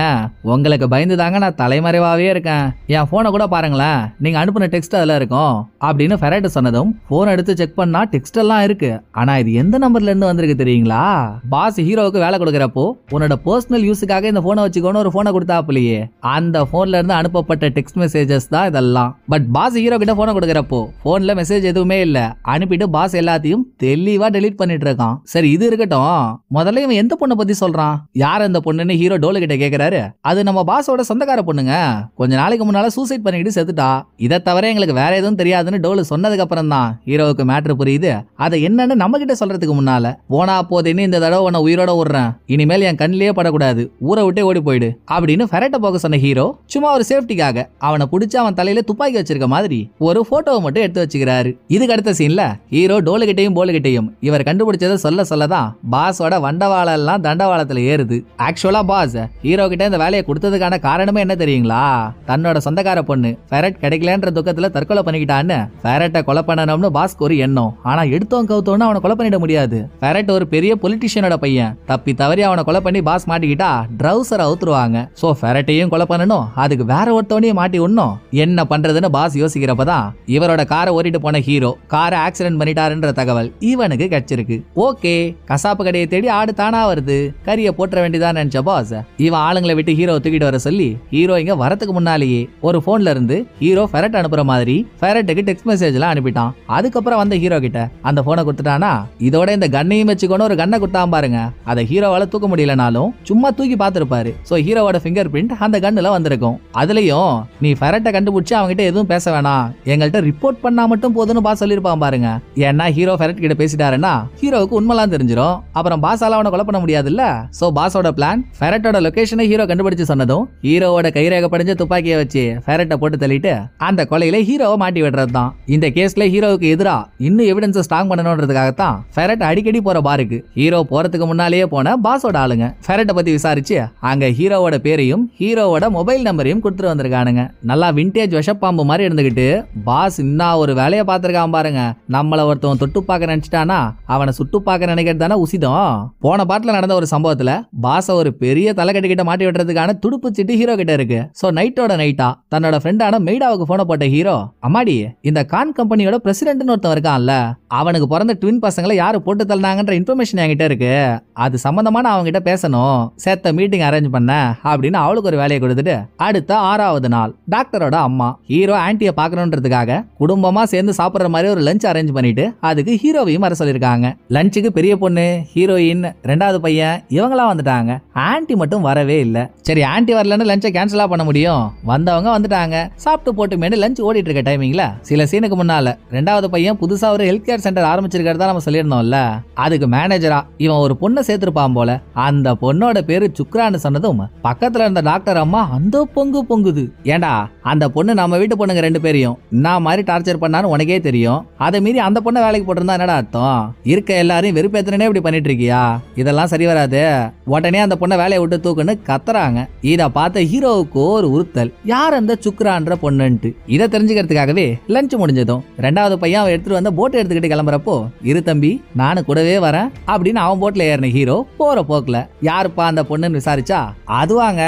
உங்களுக்கு பயந்து தாங்க நான் தலைமறைவாவே இருக்கேன் என் போனை கூட பாருங்களேன் நீங்க அனுப்புன டெக்ஸ்ட் அதுல இருக்கும் அப்படின்னு ஃபெரட் சொன்னதும் போன் எடுத்து செக் பண்ணா டெக்ஸ்ட் எல்லாம் இருக்கு ஆனா இது எந்த நம்பர்ல இருந்து வந்திருக்கு தெரியுங்களா பாஸ் ஹீரோவுக்கு வேலை கொடுக்கறப்போ உன்னோட பர்சனல் யூஸுக்காக இந்த போனை வச்சுக்கோன்னு ஒரு போனை கொடுத்தாப்புலையே அந்த போன்ல இருந்து அனுப்பப்பட்ட டெக்ஸ்ட் மெசேஜஸ் தான் இதெல்லாம் பட் பாஸ் ஹீரோ கிட்ட போனை கொடுக்கறப்போ போன்ல மெசேஜ் எதுவுமே இல்ல அனுப்பிட்டு பாஸ் எல்லாத்தையும் தெளிவா டெலீட் பண்ணிட்டு இருக்கான் சரி இது இருக்கட்டும் முதல்ல இவன் எந்த பொண்ணை பத்தி சொல்றான் யார் அந்த பொண்ணுன்னு ஹீரோ டோலு கிட்ட கேக்குறாரு அது நம்ம பாஸோட சொந்தக்கார பொண்ணுங்க கொஞ்ச நாளைக்கு முன்னால சூசைட் பண்ணிக்கிட்டு செத்துட்டா இதை தவிர எங்களுக்கு வேற எதுவும் தெரியாதுன்னு டோலு சொன்னதுக்கு அப்புறம் தான் ஹீரோவுக்கு மேட்ரு புரியுது அதை என்னன்னு நம்ம கிட்ட சொல்றதுக்கு முன்னால போனா போதேன்னு இந்த தடவை உன உயிரோட ஓடுறேன் இனிமேல் என் கண்ணிலேயே படக்கூடாது ஊரை விட்டே ஓடி போயிடு அப்படின்னு ஃபெரட்டை போக சொன்ன ஹீரோ சும்மா ஒரு சேஃப்டிக்காக அவனை பிடிச்சி அவன் தலையில துப்பாக்கி வச்சிருக்க மாதிரி ஒரு ஃபோட்டோவை மட்டும் எடுத்து வச்சுக்கிறாரு இதுக்கு அடுத்த சீன்ல ஹீரோ டோலுகிட்டையும் போலுகிட்டையும் இவர் கண்டுபிடிச்சதை சொல்ல சொல்லதான் பாஸோட வண்டவாளம் எல்லாம் தண்டவாளத்துல ஏறுது ஆக்சுவலா பாஸ் ஹீரோ கிட்ட இந்த வேலையை கொடுத்ததுக்கான காரணமே என்ன தெரியுங்களா தன்னோட சொந்தக்கார பொண்ணு ஃபெரட் கிடைக்கலன்ற துக்கத்தில் தற்கொலை பண்ணிக்கிட்டான்னு ஃபெரட்டை கொலை பண்ணணும்னு பாஸ்க்கு ஒரு எண்ணம் ஆனால் எடுத்தோம் கவுத்தோன்னு அவனை கொலை பண்ணிட முடியாது ஃபெரட் ஒரு பெரிய பொலிட்டிஷியனோட பையன் தப்பி தவறி அவனை கொலை பண்ணி பாஸ் மாட்டிக்கிட்டா ட்ரௌசரை அவுத்துருவாங்க சோ ஃபெரட்டையும் கொலை பண்ணணும் அதுக்கு வேற ஒருத்தவனையும் மாட்டி விடணும் என்ன பண்றதுன்னு பாஸ் யோசிக்கிறப்ப தான் இவரோட காரை ஓட்டிட்டு போன ஹீரோ காரை ஆக்சிடென்ட் பண்ணிட்டாருன்ற தகவல் இவனுக்கு கிடைச்சிருக்கு ஓகே கசாப்பு கடையை தேடி ஆடு தானா வருது கரிய போட்டுற வேண்டியதான் நினைச்ச பாஸ் இவன் ஆளுங்களை விட்டு ஹீரோ தூக்கிட்டு வர சொல்லி ஹீரோ இங்க வரத்துக்கு முன்னாலேயே ஒரு போன்ல இருந்து ஹீரோ ஃபெரட் அனுப்புற மாதிரி ஃபெரட்டுக்கு டெக்ஸ்ட் மெசேஜ் எல்லாம் அனுப்பிட்டான் அதுக்கப்புறம் வந்த ஹீரோ கிட்ட அந்த போனை கொடுத்துட்டானா இதோட இந்த கண்ணையும் வச்சுக்கணும் ஒரு கண்ணை குத்தாம பாருங்க அதை ஹீரோவால தூக்க முடியலனாலும் சும்மா தூக்கி பார்த்துருப்பாரு ஸோ ஹீரோவோட ஃபிங்கர் பிரிண்ட் அந்த கண்ணுல வந்திருக்கும் அதுலயும் நீ ஃபெரட்டை கண்டுபிடிச்சு அவங்ககிட்ட எதுவும் பேச வேணாம் எங்கள்கிட்ட ரிப்போர்ட் பண்ணா மட்டும் போதுன்னு பாஸ் சொல்லியிருப்பான் பாருங்க ஏன்னா ஹீரோ ஃபெரட் கிட்ட பேசிட்டாருன்னா ஹீரோவுக்கு உண்மைலாம் தெரிஞ்சிடும் அப்புறம் பாஸால அவனை கொலை பண்ண முடியாதுல்ல ஸோ பாஸோட பிளான் ஃபெரட்டோட லொகேஷனை ஹீரோ கண்டுபிடிச்சு சொன்னதும் ஹீரோவோட கைரேக படிஞ்ச துப்பாக்கியை வச்சு ஃபெரட்டை போட்டு தள்ளிட்டு அந்த கொலையில ஹீரோவை மாட்டி விடுறது தான் இந்த கேஸ்ல ஹீரோவுக்கு எதிராக இன்னும் எவிடன்ஸை ஸ்ட்ராங் தான் ஃபெரட் அடிக்கடி போகிற பாருக்கு ஹீரோ போகிறதுக்கு முன்னாலேயே போன பாஸோட ஆளுங்க ஃபெரட்டை பற்றி விசாரிச்சு அங்கே ஹீரோவோட பேரையும் ஹீரோவோட மொபைல் நம்பரையும் கொடுத்துட்டு வந்திருக்கானுங்க நல்லா விண்டேஜ் விஷப்பாம்பு மாதிரி இருந்துக்கிட்டு பாஸ் இன்னும் ஒரு வேலையை பார்த்துருக்கான் பாருங்க நம்மளை ஒருத்தவன் தொட்டு பார்க்க நினச்சிட்டானா அவனை சுட்டு பார்க்க நினைக்கிறது தானே உசிதம் போன பாட்டில் நடந்த ஒரு சம்பவத்தில் பாஸை ஒரு பெரிய கிட்ட மாட்டி விடுறதுக்கான துடுப்பு சிட்டு ஹீரோ கிட்ட இருக்கு ஸோ நைட்டோட நைட்டா தன்னோட ஃப்ரெண்டான மெய்டாவுக்கு ஃபோனை போட்ட ஹீரோ அம்மாடி இந்த கான் கம்பெனியோட பிரசிடென்ட்னு ஒருத்தன் இருக்கான்ல அவனுக்கு பிறந்த ட்வின் பசங்களை யார் போட்டு தள்ளினாங்கன்ற இன்ஃபர்மேஷன் என்கிட்ட இருக்கு அது சம்மந்தமாக நான் அவங்ககிட்ட பேசணும் சேர்த்த மீட்டிங் அரேஞ்ச் பண்ணேன் அப்படின்னு அவளுக்கு ஒரு வேலையை கொடுத்துட்டு அடுத்த ஆறாவது நாள் டாக்டரோட அம்மா ஹீரோ ஆன்டியை பார்க்கணுன்றதுக்காக குடும்பமாக சேர்ந்து சாப்பிட்ற மாதிரி ஒரு லஞ்ச் அரேஞ்ச் பண்ணிட்டு அதுக்கு ஹீரோவையும் வர சொல்லியிருக்காங்க லஞ்சுக்கு பெரிய பொண்ணு ஹீரோயின் ரெண்டாவது பையன் இவங்களாம் வந்துட்டாங்க ஆன்டி மட்டும் வரவே இல்லை சரி ஆன்டி வரலன்னு லஞ்சை கேன்சலா பண்ண முடியும் வந்தவங்க வந்துட்டாங்க சாப்பிட்டு போட்டுமேனு லஞ்ச் ஓடிட்டு இருக்க டைமிங்ல சில சீனுக்கு முன்னால ரெண்டாவது பையன் புதுசா ஒரு ஹெல்த் கேர் சென்டர் ஆரம்பிச்சிருக்கிறதா நம்ம சொல்லியிருந்தோம் இருந்தோம்ல அதுக்கு மேனேஜரா இவன் ஒரு பொண்ணை சேர்த்திருப்பான் போல அந்த பொண்ணோட பேரு சுக்ரான்னு சொன்னதும் பக்கத்துல இருந்த டாக்டர் அம்மா அந்த பொங்கு பொங்குது ஏண்டா அந்த பொண்ணு நம்ம வீட்டு பொண்ணுங்க ரெண்டு பேரையும் நான் மாதிரி டார்ச்சர் பண்ணான்னு உனக்கே தெரியும் அதை மீறி அந்த பொண்ணை வேலைக்கு போட்டிருந்தா என்னடா அர்த்தம் இருக்க எல்லாரையும் வெறுப்பேத்தனே இப்படி பண்ணிட்டு இருக்கியா இதெல்லாம் சரி வராது உடனே அந்த பொண்ணை வேலையை விட்டு தூக்குன்னு கத்துறாங்க இதை பார்த்த ஹீரோவுக்கு ஒரு உறுத்தல் யார் அந்த சுக்ரான்ற பொண்ணுன்ட்டு இதை தெரிஞ்சுக்கிறதுக்காகவே லஞ்ச் முடிஞ்சதும் ரெண்டாவது பையன் அவன் எடுத்துட்டு வந்த போட்டை எடுத்துக்கிட்டு கிளம்புறப்போ இரு தம்பி நானும் கூடவே வரேன் அப்படின்னு அவன் போட்ல ஏறின ஹீரோ போற போக்குல யாருப்பா அந்த பொண்ணுன்னு விசாரிச்சா அதுவாங்க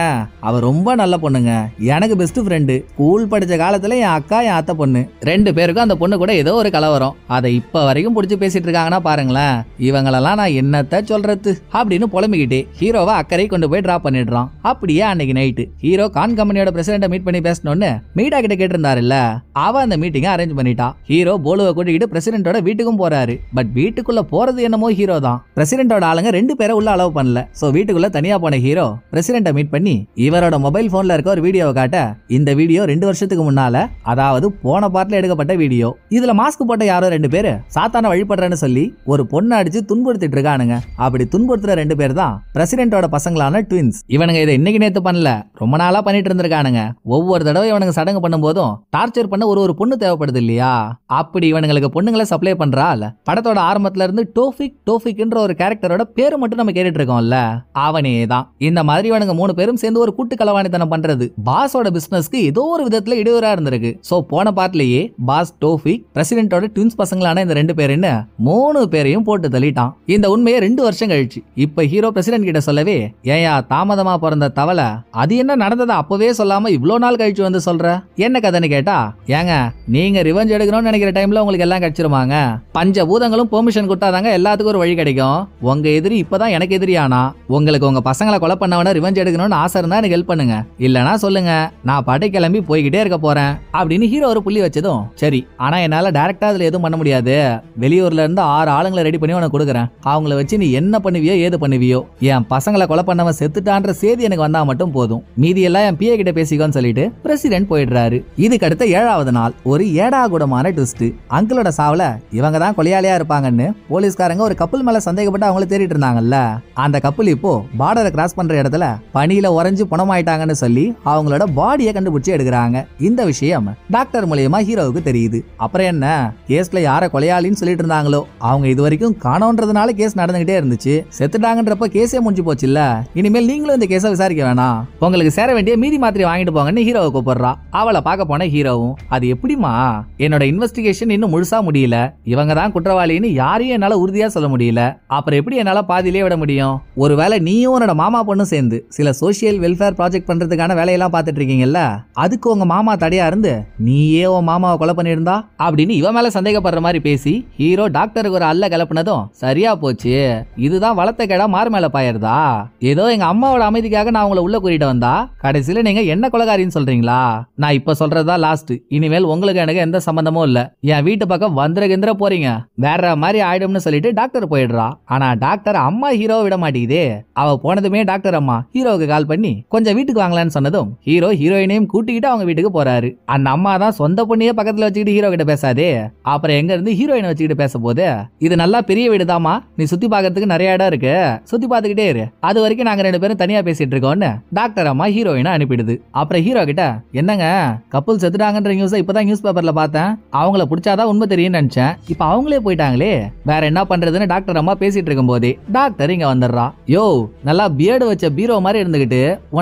அவ ரொம்ப நல்ல பொண்ணுங்க எனக்கு பெஸ்ட் ஃப்ரெண்டு ஸ்கூல் படிச்ச காலத்துல என் அக்கா என் அத்தை பொண்ணு ரெண்டு பேருக்கும் அந்த பொண்ணு கூட ஏதோ ஒரு கலவரம் அதை இப்ப வரைக்கும் பிடிச்சி பேசிட்டு இருக்காங்கன்னா பாருங்களேன் இவங்களெல்லாம் நான் என்னத்த சொல்றது அப்படின்னு புலம்பிக்கிட்டே ஹீரோவை அக்கறை கொண்டு போய் டிராப் பண்ணிடுறான் அப்படியே அன்னைக்கு நைட்டு ஹீரோ கான் கம்பெனியோட பிரசிடண்ட மீட் பண்ணி பேசணும்னு மீடா கிட்ட கேட்டிருந்தாருல்ல அவ அந்த மீட்டிங்கை அரேஞ்ச் பண்ணிட்டா ஹீரோ போலுவை கூட்டிக்கிட்டு பிரசிடண்டோட வீட்டுக்கும் போறாரு பட் வீட்டுக்கு வீட்டுக்குள்ள போறது என்னமோ ஹீரோ தான் பிரசிடென்டோட ஆளுங்க ரெண்டு பேரை உள்ள அலோவ் பண்ணல சோ வீட்டுக்குள்ள தனியா போன ஹீரோ பிரசிடென்ட்டை மீட் பண்ணி இவரோட மொபைல் போன்ல இருக்க ஒரு வீடியோவை காட்ட இந்த வீடியோ ரெண்டு வருஷத்துக்கு முன்னால அதாவது போன பாட்டுல எடுக்கப்பட்ட வீடியோ இதுல மாஸ்க் போட்ட யாரோ ரெண்டு பேரு சாத்தான வழிபடுறேன்னு சொல்லி ஒரு பொண்ணு அடிச்சு துன்புறுத்திட்டு இருக்கானுங்க அப்படி துன்புறுத்துற ரெண்டு பேர் தான் பிரசிடென்ட்டோட பசங்களான ட்வின்ஸ் இவனுங்க இதை இன்னைக்கு நேத்து பண்ணல ரொம்ப நாளா பண்ணிட்டு இருந்திருக்கானுங்க ஒவ்வொரு தடவை இவனுங்க சடங்கு பண்ணும் போதும் டார்ச்சர் பண்ண ஒரு ஒரு பொண்ணு தேவைப்படுது இல்லையா அப்படி இவனுங்களுக்கு பொண்ணுங்களை சப்ளை பண்றா படத்தோட ஆரம்ப இருந்து டோபிக் டோபிக் ஒரு கேரக்டரோட பேரு மட்டும் நம்ம கேட்டுட்டு இருக்கோம்ல அவனே தான் இந்த மாதிரி இவனுங்க மூணு பேரும் சேர்ந்து ஒரு கூட்டு கலவாணித்தனம் பண்றது பாஸோட பிசினஸ்க்கு ஏதோ ஒரு விதத்துல இடையூறா இருந்திருக்கு சோ போன பார்ட்லயே பாஸ் டோபிக் பிரசிடென்டோட ட்வின்ஸ் பசங்களான இந்த ரெண்டு பேருன்னு மூணு பேரையும் போட்டு தள்ளிட்டான் இந்த உண்மையை ரெண்டு வருஷம் கழிச்சு இப்ப ஹீரோ பிரசிடென்ட் கிட்ட சொல்லவே ஏயா தாமதமா பிறந்த தவளை அது என்ன நடந்ததா அப்பவே சொல்லாம இவ்வளவு நாள் கழிச்சு வந்து சொல்ற என்ன கதைன்னு கேட்டா ஏங்க நீங்க ரிவெஞ்ச் எடுக்கணும்னு நினைக்கிற டைம்ல உங்களுக்கு எல்லாம் கிடைச்சிருமாங்க பஞ்ச பூதங்களும் பெர்மிஷன் சொல்யூஷன் கொடுத்தாதாங்க எல்லாத்துக்கும் ஒரு வழி கிடைக்கும் உங்க எதிரி இப்பதான் எனக்கு எதிரியானா உங்களுக்கு உங்க பசங்களை கொலை பண்ணவன ரிவெஞ்ச் எடுக்கணும்னு ஆசை இருந்தா எனக்கு ஹெல்ப் பண்ணுங்க இல்லனா சொல்லுங்க நான் படை கிளம்பி போய்கிட்டே இருக்க போறேன் அப்படின்னு ஹீரோ ஒரு புள்ளி வச்சதும் சரி ஆனா என்னால டைரக்டா அதுல எதுவும் பண்ண முடியாது வெளியூர்ல இருந்து ஆறு ஆளுங்களை ரெடி பண்ணி உனக்கு கொடுக்குறேன் அவங்கள வச்சு நீ என்ன பண்ணுவியோ ஏது பண்ணுவியோ என் பசங்களை கொலை பண்ணவன் செத்துட்டான்ற சேதி எனக்கு வந்தா மட்டும் போதும் மீதி எல்லாம் என் பிஏ கிட்ட பேசிக்கோன்னு சொல்லிட்டு பிரசிடென்ட் போயிடுறாரு இதுக்கு அடுத்த ஏழாவது நாள் ஒரு ஏடா கூடமான ட்விஸ்ட் அங்கிளோட சாவல இவங்க தான் கொலையாளியா இருப்பாங்கன்னு போலீஸ்காரங்க ஒரு கப்பல் மேல சந்தேகப்பட்டு அவங்கள தேடிட்டு இருந்தாங்கல்ல அந்த கப்பல் இப்போ பார்டரை கிராஸ் பண்ற இடத்துல பனியில உறைஞ்சு பணமாயிட்டாங்கன்னு சொல்லி அவங்களோட பாடியை கண்டுபிடிச்சு எடுக்கிறாங்க இந்த விஷயம் டாக்டர் மூலியமா ஹீரோவுக்கு தெரியுது அப்புறம் என்ன கேஸ்ல யார கொலையாளின்னு சொல்லிட்டு இருந்தாங்களோ அவங்க இது வரைக்கும் காணோன்றதுனால கேஸ் நடந்துகிட்டே இருந்துச்சு செத்துட்டாங்கன்றப்ப கேஸே முடிஞ்சு போச்சு இல்ல இனிமேல் நீங்களும் இந்த கேஸை விசாரிக்க வேணாம் உங்களுக்கு சேர வேண்டிய மீதி மாத்திரை வாங்கிட்டு போங்கன்னு ஹீரோவை கூப்பிடுறா அவளை பார்க்க போன ஹீரோவும் அது எப்படிமா என்னோட இன்வெஸ்டிகேஷன் இன்னும் முழுசா முடியல இவங்க தான் குற்றவாளின்னு யார் யாரையும் என்னால் உறுதியாக சொல்ல முடியல அப்புறம் எப்படி என்னால் பாதியிலே விட முடியும் ஒருவேளை நீயும் உன்னோட மாமா பொண்ணும் சேர்ந்து சில சோசியல் வெல்ஃபேர் ப்ராஜெக்ட் பண்ணுறதுக்கான வேலையெல்லாம் பார்த்துட்டு இருக்கீங்கல்ல அதுக்கு உங்கள் மாமா தடையாக இருந்து நீயே உன் மாமாவை கொலை பண்ணியிருந்தா அப்படின்னு இவன் மேலே சந்தேகப்படுற மாதிரி பேசி ஹீரோ டாக்டருக்கு ஒரு அல்ல கிளப்புனதும் சரியா போச்சு இதுதான் வளர்த்த கேடா மாறு மேலே பாயிருதா ஏதோ எங்கள் அம்மாவோட அமைதிக்காக நான் உங்களை உள்ள கூறிட்டு வந்தா கடைசியில் நீங்கள் என்ன கொலகாரின்னு சொல்கிறீங்களா நான் இப்போ சொல்கிறதா லாஸ்ட் இனிமேல் உங்களுக்கு எனக்கு எந்த சம்மந்தமும் இல்லை என் வீட்டு பக்கம் கிந்திர போறீங்க வேற மாதிரி ஆயிடும்னு சொல்லிட்டு டாக்டர் போயிடுறா ஆனா டாக்டர் அம்மா ஹீரோவை விட மாட்டேங்குதே அவ போனதுமே டாக்டர் அம்மா ஹீரோவுக்கு கால் பண்ணி கொஞ்சம் வீட்டுக்கு வாங்கலான்னு சொன்னதும் ஹீரோ ஹீரோயினையும் கூட்டிக்கிட்டு அவங்க வீட்டுக்கு போறாரு அந்த அம்மா தான் சொந்த பொண்ணையே பக்கத்துல வச்சுக்கிட்டு ஹீரோ கிட்ட பேசாதே அப்புறம் எங்க இருந்து ஹீரோயினை வச்சுக்கிட்டு பேச போது இது நல்லா பெரிய வீடு தாமா நீ சுத்தி பாக்கிறதுக்கு நிறைய இடம் இருக்கு சுத்தி பார்த்துக்கிட்டே இரு அது வரைக்கும் நாங்க ரெண்டு பேரும் தனியா பேசிட்டு இருக்கோம்னு டாக்டர் அம்மா ஹீரோயினை அனுப்பிடுது அப்புறம் ஹீரோ கிட்ட என்னங்க கப்பல் செத்துட்டாங்கன்ற நியூஸ் இப்பதான் நியூஸ் பேப்பர்ல பார்த்தேன் அவங்கள பிடிச்சாதான் உண்மை தெரியும்னு நினைச்சேன் இப்ப அவங்களே போயிட்டாங்களே வேற என்ன பண்றதுன்னு டாக்டர் அம்மா பேசிட்டு போதே டாக்டர் இங்க வந்துடுறா யோ நல்லா பியர்டு வச்ச பீரோ மாதிரி இருந்துகிட்டு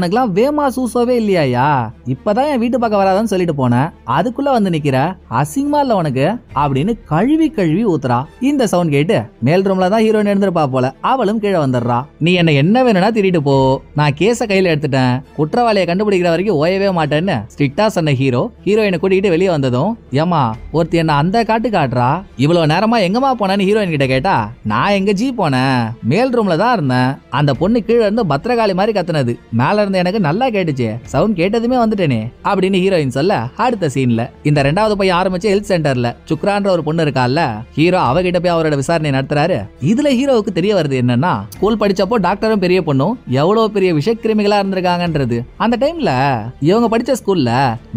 எல்லாம் வேமா சூசோவே இல்லையாயா இப்பதான் என் வீட்டு பக்கம் வராதான்னு சொல்லிட்டு போனேன் அதுக்குள்ள வந்து நிக்கிற அசிங்கமா இல்ல உனக்கு அப்படின்னு கழுவி கழுவி ஊத்துறா இந்த சவுண்ட் கேட்டு மேல் ரூம்ல தான் ஹீரோயின் இருந்திருப்பா போல அவளும் கீழே வந்துடுறா நீ என்ன என்ன வேணும்னா திட்டிட்டு போ நான் கேச கையில எடுத்துட்டேன் குற்றவாளியை கண்டுபிடிக்கிற வரைக்கும் ஓயவே மாட்டேன்னு ஸ்ட்ரிக்டா சொன்ன ஹீரோ ஹீரோயினை கூட்டிகிட்டு வெளியே வந்ததும் ஏமா ஒருத்தி என்ன அந்த காட்டு காட்டுறா இவ்வளவு நேரமா எங்கம்மா போனான்னு ஹீரோயின் கிட்ட கேட்டா நான் எங்க ஜி போனேன் மேல் ரூம்ல தான் இருந்தேன் அந்த பொண்ணு கீழே இருந்து பத்திரகாளி மாதிரி கத்துனது மேல இருந்து எனக்கு நல்லா கேட்டுச்சு சவுண்ட் கேட்டதுமே வந்துட்டேனே அப்படின்னு ஹீரோயின் சொல்ல அடுத்த சீன்ல இந்த ரெண்டாவது பையன் ஆரம்பிச்சு ஹெல்த் சென்டர்ல சுக்ரான்ற ஒரு பொண்ணு இருக்கால ஹீரோ அவகிட்ட போய் அவரோட விசாரணை நடத்துறாரு இதுல ஹீரோவுக்கு தெரிய வருது என்னன்னா ஸ்கூல் படிச்சப்போ டாக்டரும் பெரிய பொண்ணும் எவ்வளவு பெரிய விஷக்கிருமிகளா இருந்திருக்காங்கன்றது அந்த டைம்ல இவங்க படிச்ச ஸ்கூல்ல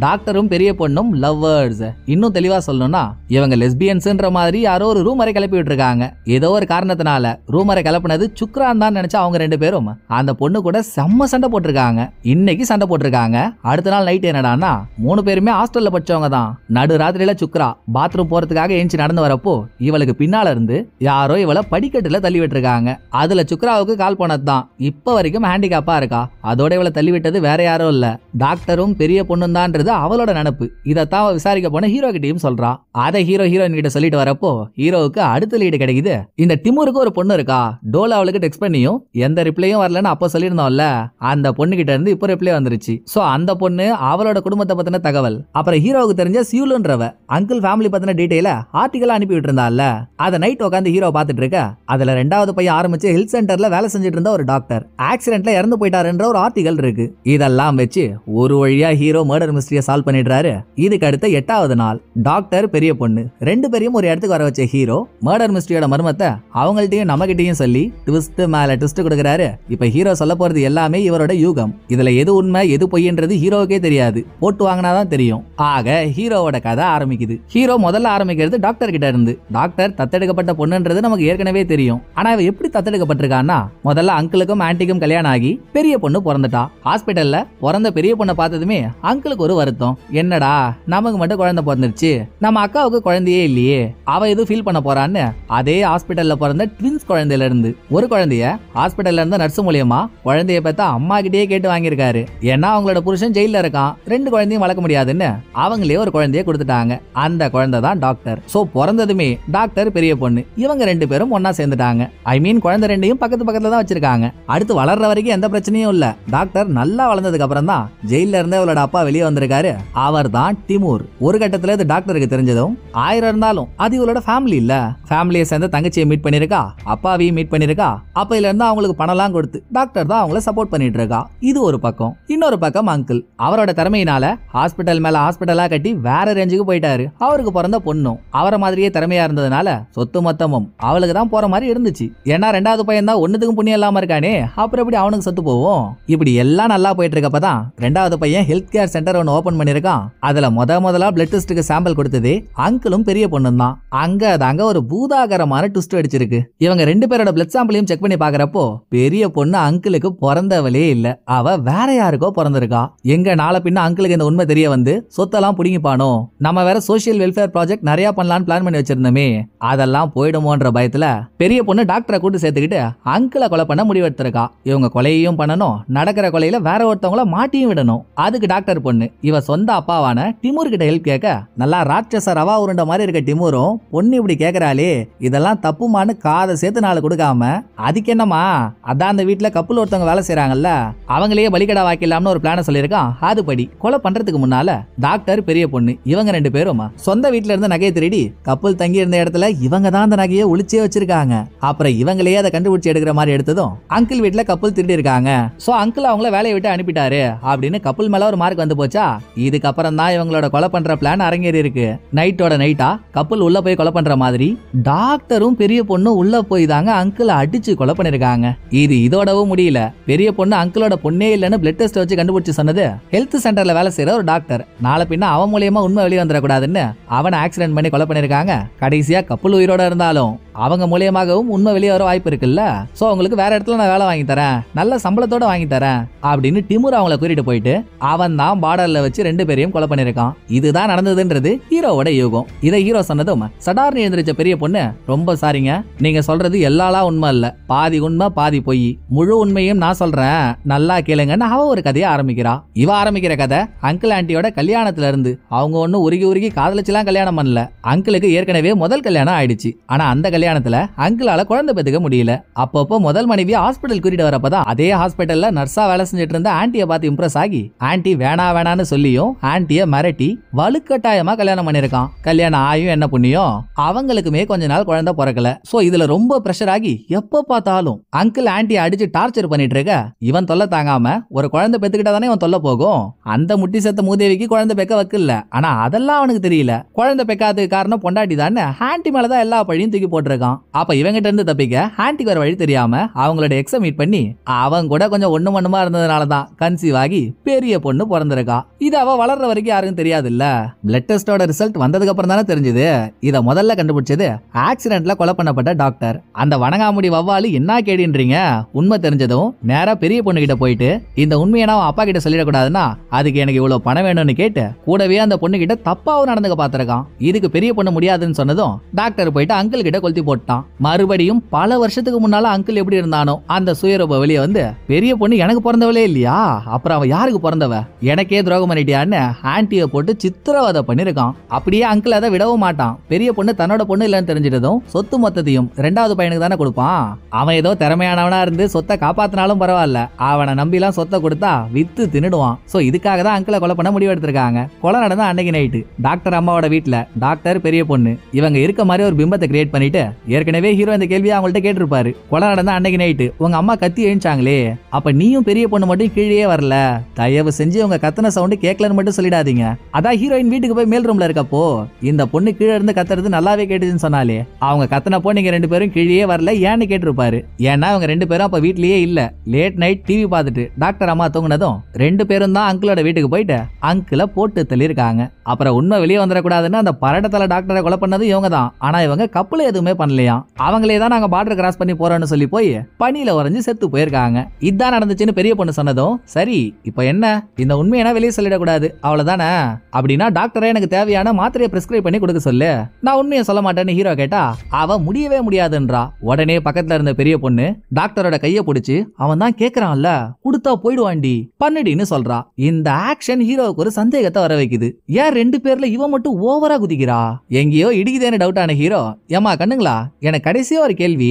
டாக்டரும் பெரிய பொண்ணும் லவ்வர்ஸ் இன்னும் தெளிவா சொல்லணும்னா இவங்க லெஸ்பியன்ஸ்ன்ற மாதிரி யாரோ ஒரு ரூம் வரை கிளப்பி சொல்லிட்டு இருக்காங்க ஏதோ ஒரு காரணத்தினால ரூமரை கலப்பினது சுக்ரான் தான் நினைச்சா அவங்க ரெண்டு பேரும் அந்த பொண்ணு கூட செம்ம சண்டை போட்டிருக்காங்க இன்னைக்கு சண்டை போட்டிருக்காங்க அடுத்த நாள் நைட் என்னடானா மூணு பேருமே ஹாஸ்டல்ல படிச்சவங்க தான் நடு ராத்திரியில சுக்ரா பாத்ரூம் போறதுக்காக எழுந்து நடந்து வரப்போ இவளுக்கு பின்னால இருந்து யாரோ இவளை படிக்கட்டுல தள்ளி விட்டுருக்காங்க அதுல சுக்ராவுக்கு கால் போனது தான் இப்ப வரைக்கும் ஹேண்டிகேப்பா இருக்கா அதோட இவளை தள்ளி விட்டது வேற யாரும் இல்ல டாக்டரும் பெரிய பொண்ணும் தான்ன்றது அவளோட நினப்பு இதைத்தான் விசாரிக்க போன ஹீரோ கிட்டையும் சொல்றான் அதை ஹீரோ ஹீரோயின் கிட்ட சொல்லிட்டு வரப்போ ஹீரோவுக்கு அடுத்த அடுத்த கிடைக்குது இந்த டிமுருக்கு ஒரு பொண்ணு இருக்கா டோலா அவளுக்கு டெக்ஸ்ட் பண்ணியும் எந்த ரிப்ளையும் வரலன்னு அப்போ சொல்லியிருந்தோம்ல அந்த பொண்ணு கிட்ட இருந்து இப்போ ரிப்ளை வந்துருச்சு ஸோ அந்த பொண்ணு அவளோட குடும்பத்தை பத்தின தகவல் அப்புறம் ஹீரோவுக்கு தெரிஞ்ச சியூலுன்றவ அங்கிள் ஃபேமிலி பத்தின டீடைல ஆர்டிகலா அனுப்பி விட்டுருந்தால அதை நைட் உட்காந்து ஹீரோ பார்த்துட்டு இருக்க அதுல ரெண்டாவது பையன் ஆரம்பிச்சு ஹெல்த் சென்டர்ல வேலை செஞ்சுட்டு இருந்த ஒரு டாக்டர் ஆக்சிடென்ட்ல இறந்து போயிட்டாருன்ற ஒரு ஆர்டிகல் இருக்கு இதெல்லாம் வச்சு ஒரு வழியா ஹீரோ மர்டர் மிஸ்டரியை சால்வ் பண்ணிடுறாரு இதுக்கு அடுத்த எட்டாவது நாள் டாக்டர் பெரிய பொண்ணு ரெண்டு பேரையும் ஒரு இடத்துக்கு வர வச்ச ஹீரோ மர்டர் மர்டர் மிஸ்ட்ரியோட மர்மத்தை அவங்கள்ட்டையும் கிட்டையும் சொல்லி ட்விஸ்ட் மேல ட்விஸ்ட் கொடுக்குறாரு இப்ப ஹீரோ சொல்ல போறது எல்லாமே இவரோட யூகம் இதுல எது உண்மை எது பொய்ன்றது ஹீரோவுக்கே தெரியாது போட்டு வாங்கினாதான் தெரியும் ஆக ஹீரோவோட கதை ஆரம்பிக்குது ஹீரோ முதல்ல ஆரம்பிக்கிறது டாக்டர் கிட்ட இருந்து டாக்டர் தத்தெடுக்கப்பட்ட பொண்ணுன்றது நமக்கு ஏற்கனவே தெரியும் ஆனா இவ எப்படி தத்தெடுக்கப்பட்டிருக்கான்னா முதல்ல அங்கிளுக்கும் ஆன்ட்டிக்கும் கல்யாணம் ஆகி பெரிய பொண்ணு பிறந்துட்டா ஹாஸ்பிட்டல்ல பிறந்த பெரிய பொண்ணை பார்த்ததுமே அங்கிளுக்கு ஒரு வருத்தம் என்னடா நமக்கு மட்டும் குழந்தை பிறந்துருச்சு நம்ம அக்காவுக்கு குழந்தையே இல்லையே அவ எதுவும் ஃபீல் பண்ண போறான்னு அதே ஹாஸ்பிட்டல்ல பிறந்த ட்வின்ஸ் குழந்தையில இருந்து ஒரு குழந்தைய ஹாஸ்பிட்டல்ல இருந்த நர்ஸ் மூலியமா குழந்தைய பார்த்தா அம்மா கிட்டேயே கேட்டு வாங்கியிருக்காரு ஏன்னா அவங்களோட புருஷன் ஜெயில இருக்கான் ரெண்டு குழந்தையும் வளர்க்க முடியாதுன்னு அவங்களே ஒரு குழந்தைய கொடுத்துட்டாங்க அந்த குழந்தை தான் டாக்டர் சோ பிறந்ததுமே டாக்டர் பெரிய பொண்ணு இவங்க ரெண்டு பேரும் ஒன்னா சேர்ந்துட்டாங்க ஐ மீன் குழந்தை ரெண்டையும் பக்கத்து பக்கத்துல தான் வச்சிருக்காங்க அடுத்து வளர்ற வரைக்கும் எந்த பிரச்சனையும் இல்ல டாக்டர் நல்லா வளர்ந்ததுக்கு அப்புறம் தான் ஜெயில இருந்து அவளோட அப்பா வெளியே வந்திருக்காரு அவர் தான் டிமூர் ஒரு கட்டத்துல இது டாக்டருக்கு தெரிஞ்சதும் ஆயிரம் இருந்தாலும் அது இவளோட ஃபேமிலி இல்ல ஃபேமிலியை சேர்ந்து தங்கச்சியை மீட் பண்ணியிருக்கா அப்பாவையும் மீட் பண்ணியிருக்கா அப்பையில இருந்து அவங்களுக்கு பணம்லாம் கொடுத்து டாக்டர் தான் அவங்கள சப்போர்ட் பண்ணிட்டு இருக்கா இது ஒரு பக்கம் இன்னொரு பக்கம் அங்கிள் அவரோட திறமையினால ஹாஸ்பிட்டல் மேல ஹாஸ்பிட்டலா கட்டி வேற ரேஞ்சுக்கு போயிட்டாரு அவருக்கு பிறந்த பொண்ணும் அவரை மாதிரியே திறமையா இருந்ததுனால சொத்து மொத்தமும் அவளுக்கு தான் போற மாதிரி இருந்துச்சு ஏன்னா ரெண்டாவது பையன் தான் ஒண்ணுக்கும் புண்ணியம் இல்லாம இருக்கானே அப்புறம் எப்படி அவனுக்கு சொத்து போவோம் இப்படி எல்லாம் நல்லா போயிட்டு இருக்கப்பதான் ரெண்டாவது பையன் ஹெல்த் கேர் சென்டர் ஒன்று ஓபன் பண்ணிருக்கான் அதுல முத முதலா பிளட் டெஸ்ட்டுக்கு சாம்பிள் கொடுத்தது அங்கிளும் பெரிய பொண்ணு தான் அங்க அங்க ஒரு பூத பூதாகரமான ட்விஸ்ட் அடிச்சிருக்கு இவங்க ரெண்டு பேரோட பிளட் சாம்பிளையும் செக் பண்ணி பாக்குறப்போ பெரிய பொண்ணு அங்கிளுக்கு பிறந்தவளே இல்ல அவ வேற யாருக்கோ பிறந்திருக்கா எங்க நாளை பின்ன அங்கிளுக்கு இந்த உண்மை தெரிய வந்து சொத்தெல்லாம் புடுங்கிப்பானோ நம்ம வேற சோசியல் வெல்ஃபேர் ப்ராஜெக்ட் நிறைய பண்ணலாம்னு பிளான் பண்ணி வச்சிருந்தோமே அதெல்லாம் போயிடுமோன்ற பயத்துல பெரிய பொண்ணு டாக்டரை கூட்டு சேர்த்துக்கிட்டு அங்கிளை கொலை பண்ண முடிவெடுத்திருக்கா இவங்க கொலையையும் பண்ணணும் நடக்கிற கொலையில வேற ஒருத்தவங்கள மாட்டியும் விடணும் அதுக்கு டாக்டர் பொண்ணு இவ சொந்த அப்பாவான டிமூர் கிட்ட ஹெல்ப் கேட்க நல்லா ராட்சச ரவா உருண்ட மாதிரி இருக்க டிமூரும் பொண்ணு இப்படி கேட்கறாளே இதெல்லாம் தப்புமான்னு காதை சேர்த்து நாளை கொடுக்காம அதுக்கு என்னமா அதான் அந்த வீட்டுல கப்பல் ஒருத்தவங்க வேலை செய்யறாங்கல்ல அவங்களையே பலிக்கடா வாக்கிடலாம்னு ஒரு பிளான சொல்லியிருக்கான் அதுபடி கொலை பண்றதுக்கு முன்னால டாக்டர் பெரிய பொண்ணு இவங்க ரெண்டு பேரும் சொந்த வீட்டுல இருந்த நகையை திருடி கப்பல் தங்கி இருந்த இடத்துல இவங்க தான் அந்த நகையை ஒளிச்சே வச்சிருக்காங்க அப்புறம் இவங்களையே அதை கண்டுபிடிச்சி எடுக்கிற மாதிரி எடுத்ததும் அங்கிள் வீட்டுல கப்பல் திருடி இருக்காங்க சோ அங்கிள் அவங்கள வேலையை விட்டு அனுப்பிட்டாரு அப்படின்னு கப்பல் மேல ஒரு மார்க் வந்து போச்சா இதுக்கப்புறம் தான் இவங்களோட கொலை பண்ற பிளான் அரங்கேறி இருக்கு நைட்டோட நைட்டா கப்பல் உள்ள போய் கொலை பண்ற மாதிரி டாக்டரும் பெரிய பொண்ணும் உள்ள போய் தாங்க அங்கிளை அடிச்சு கொலை பண்ணிருக்காங்க இது இதோடவும் முடியல பெரிய பொண்ணு அங்கிளோட பொண்ணே இல்லைன்னு பிளட் டெஸ்ட் வச்சு கண்டுபிடிச்சு சொன்னது ஹெல்த் சென்டர்ல வேலை செய்யற ஒரு டாக்டர் நாளை பின்னா அவன் மூலியமா உண்மை வெளியே வந்துடக்கூடாதுன்னு அவனை ஆக்சிடென்ட் பண்ணி கொலை பண்ணிருக்காங்க கடைசியா கப்பல் உயிரோட இருந்தாலும் அவங்க மூலியமாகவும் உண்மை வெளியே வர வாய்ப்பு இருக்குல்ல சோ அவங்களுக்கு வேற இடத்துல நான் வேலை வாங்கி தரேன் நல்ல சம்பளத்தோட வாங்கி தரேன் அப்படின்னு டிமுர் அவங்கள கூறிட்டு போயிட்டு அவன் தான் பார்டர்ல வச்சு ரெண்டு பேரையும் கொலை பண்ணிருக்கான் இதுதான் நடந்ததுன்றது ஹீரோவோட யூகம் இதை ஹீரோ சொன்னதும் சடார்னு எழுந்திரிச்ச பெரிய பொண்ணு ரொம்ப சாரிங்க நீங்க சொல்றது எல்லாலாம் உண்மை இல்ல பாதி உண்மை பாதி பொய் முழு உண்மையும் நான் சொல்றேன் நல்லா கேளுங்கன்னு அவ ஒரு கதையை ஆரம்பிக்கிறா இவ ஆரம்பிக்கிற கதை அங்கிள் ஆண்டியோட கல்யாணத்துல இருந்து அவங்க ஒண்ணு உருகி உருகி காதலிச்சுலாம் கல்யாணம் பண்ணல அங்கிளுக்கு ஏற்கனவே முதல் கல்யாணம் ஆயிடுச்சு ஆனா அந்த கல்யாணம் கல்யாணத்துல அங்கிளால குழந்தை பெற்றுக்க முடியல அப்பப்போ முதல் மனைவி ஹாஸ்பிட்டல் கூட்டிட்டு வரப்பதான் அதே ஹாஸ்பிட்டல்ல நர்ஸா வேலை செஞ்சுட்டு இருந்த ஆண்டியை பார்த்து இம்ப்ரெஸ் ஆகி ஆண்டி வேணா வேணான்னு சொல்லியும் ஆண்டிய மிரட்டி வலுக்கட்டாயமா கல்யாணம் பண்ணிருக்கான் கல்யாணம் ஆயும் என்ன புண்ணியோ அவங்களுக்குமே கொஞ்ச நாள் குழந்தை பிறக்கல சோ இதுல ரொம்ப பிரஷர் ஆகி எப்போ பார்த்தாலும் அங்கிள் ஆண்டியை அடிச்சு டார்ச்சர் பண்ணிட்டு இருக்க இவன் தொல்ல தாங்காம ஒரு குழந்தை பெத்துக்கிட்டா தானே இவன் தொல்ல போகும் அந்த முட்டி செத்த மூதேவிக்கு குழந்தை பெக்க வைக்கல ஆனா அதெல்லாம் அவனுக்கு தெரியல குழந்தை பெக்காததுக்கு காரணம் பொண்டாட்டி தானே ஆண்டி மேலதான் எல்லா பழியும் தூக்கி போட்டு இருக்கான் அப்ப இவங்கிட்ட இருந்து தப்பிக்க ஹாண்டிக்கு வர வழி தெரியாம அவங்களோட எக்ஸ மீட் பண்ணி அவன் கூட கொஞ்சம் ஒண்ணு மண்ணுமா இருந்ததுனால தான் கன்சீவ் ஆகி பெரிய பொண்ணு பிறந்திருக்கா இது அவ வளர்ற வரைக்கும் யாருக்கும் தெரியாது இல்ல பிளட் டெஸ்டோட ரிசல்ட் வந்ததுக்கு அப்புறம் தானே தெரிஞ்சது இதை முதல்ல கண்டுபிடிச்சது ஆக்சிடென்ட்ல கொலை பண்ணப்பட்ட டாக்டர் அந்த வணங்காமுடி வவ்வாலு என்ன கேடின்றீங்க உண்மை தெரிஞ்சதும் நேரா பெரிய பொண்ணு கிட்ட போயிட்டு இந்த உண்மையை நான் அப்பா கிட்ட சொல்லிடக்கூடாதுன்னா அதுக்கு எனக்கு இவ்வளவு பணம் வேணும்னு கேட்டு கூடவே அந்த பொண்ணு கிட்ட தப்பாவும் நடந்துக்க பாத்திருக்கான் இதுக்கு பெரிய பொண்ணு முடியாதுன்னு சொன்னதும் டாக்டர் போயிட்டு அங்கிள் கிட்ட கொளுத்தி மாத்தி போட்டான் மறுபடியும் பல வருஷத்துக்கு முன்னால அங்கிள் எப்படி இருந்தானோ அந்த சுயரூப வெளிய வந்து பெரிய பொண்ணு எனக்கு பிறந்தவளே இல்லையா அப்புறம் அவன் யாருக்கு பிறந்தவ எனக்கே துரோகம் பண்ணிட்டியான்னு ஆன்டிய போட்டு சித்திரவதை பண்ணிருக்கான் அப்படியே அங்கிள் அதை விடவும் மாட்டான் பெரிய பொண்ணு தன்னோட பொண்ணு இல்லைன்னு தெரிஞ்சிட்டதும் சொத்து மொத்தத்தையும் ரெண்டாவது பையனுக்கு தானே கொடுப்பான் அவன் ஏதோ திறமையானவனா இருந்து சொத்தை காப்பாத்தினாலும் பரவாயில்ல அவனை நம்பிலாம் சொத்தை கொடுத்தா வித்து தின்னுடுவான் சோ இதுக்காக தான் அங்கிளை கொலை பண்ண முடிவு எடுத்திருக்காங்க கொலை நடந்தா அன்னைக்கு நைட்டு டாக்டர் அம்மாவோட வீட்டுல டாக்டர் பெரிய பொண்ணு இவங்க இருக்க மாதிரி ஒரு பிம்பத்தை கிரியேட் பண்ணிட்டு ஏற்கனவே ஹீரோ இந்த கேள்வியை அவங்கள்ட்ட கேட்டிருப்பாரு கொலை நடந்தா அன்னைக்கு நைட்டு உங்க அம்மா கத்தி எழுந்தாங்களே அப்ப நீயும் பெரிய பொண்ணு மட்டும் கீழே வரல தயவு செஞ்சு உங்க கத்தன சவுண்டு கேட்கலன்னு மட்டும் சொல்லிடாதீங்க அதான் ஹீரோயின் வீட்டுக்கு போய் மேல் ரூம்ல இருக்கப்போ இந்த பொண்ணு கீழே இருந்து கத்துறது நல்லாவே கேட்டுதுன்னு சொன்னாலே அவங்க கத்தனப்போ நீங்க ரெண்டு பேரும் கீழே வரல ஏன்னு கேட்டிருப்பாரு ஏன்னா அவங்க ரெண்டு பேரும் அப்ப வீட்லயே இல்ல லேட் நைட் டிவி பார்த்துட்டு டாக்டர் அம்மா தூங்கினதும் ரெண்டு பேரும் தான் அங்கிளோட வீட்டுக்கு போயிட்டு அங்கிளை போட்டு தள்ளியிருக்காங்க அப்புறம் உண்மை வெளியே வந்துடக்கூடாதுன்னு அந்த பரடத்தில் டாக்டரை கொலை பண்ணது இவங்க தான் ஆனா இவங்க கப்பல எதுவுமே பண்ணலையா அவங்களே தான் நாங்க பார்டர் கிராஸ் பண்ணி போறோம்னு சொல்லி போய் பனியில உறைஞ்சு செத்து போயிருக்காங்க இதான் நடந்துச்சுன்னு பெரிய பொண்ணு சொன்னதும் சரி இப்போ என்ன இந்த உண்மையான வெளியே சொல்லிடக்கூடாது அவ்வளவுதானே அப்படின்னா டாக்டரே எனக்கு தேவையான மாத்திரையை பிரிஸ்கிரைப் பண்ணி கொடுக்க சொல்லு நான் உண்மையை சொல்ல மாட்டேன்னு ஹீரோ கேட்டா அவ முடியவே முடியாதுன்றா உடனே பக்கத்துல இருந்த பெரிய பொண்ணு டாக்டரோட கையை பிடிச்சி அவன் தான் கேக்குறான்ல கொடுத்தா போயிடுவாண்டி பண்ணுடின்னு சொல்றா இந்த ஆக்ஷன் ஹீரோவுக்கு ஒரு சந்தேகத்தை வர வைக்குது ஏன் ரெண்டு பேர்ல இவன் மட்டும் ஓவரா குதிக்கிறா எங்கேயோ இடிக்குதேன்னு டவுட்டான ஹீரோ ஏமா கண்ணுங்களா அக்கா எனக்கு கடைசியா ஒரு கேள்வி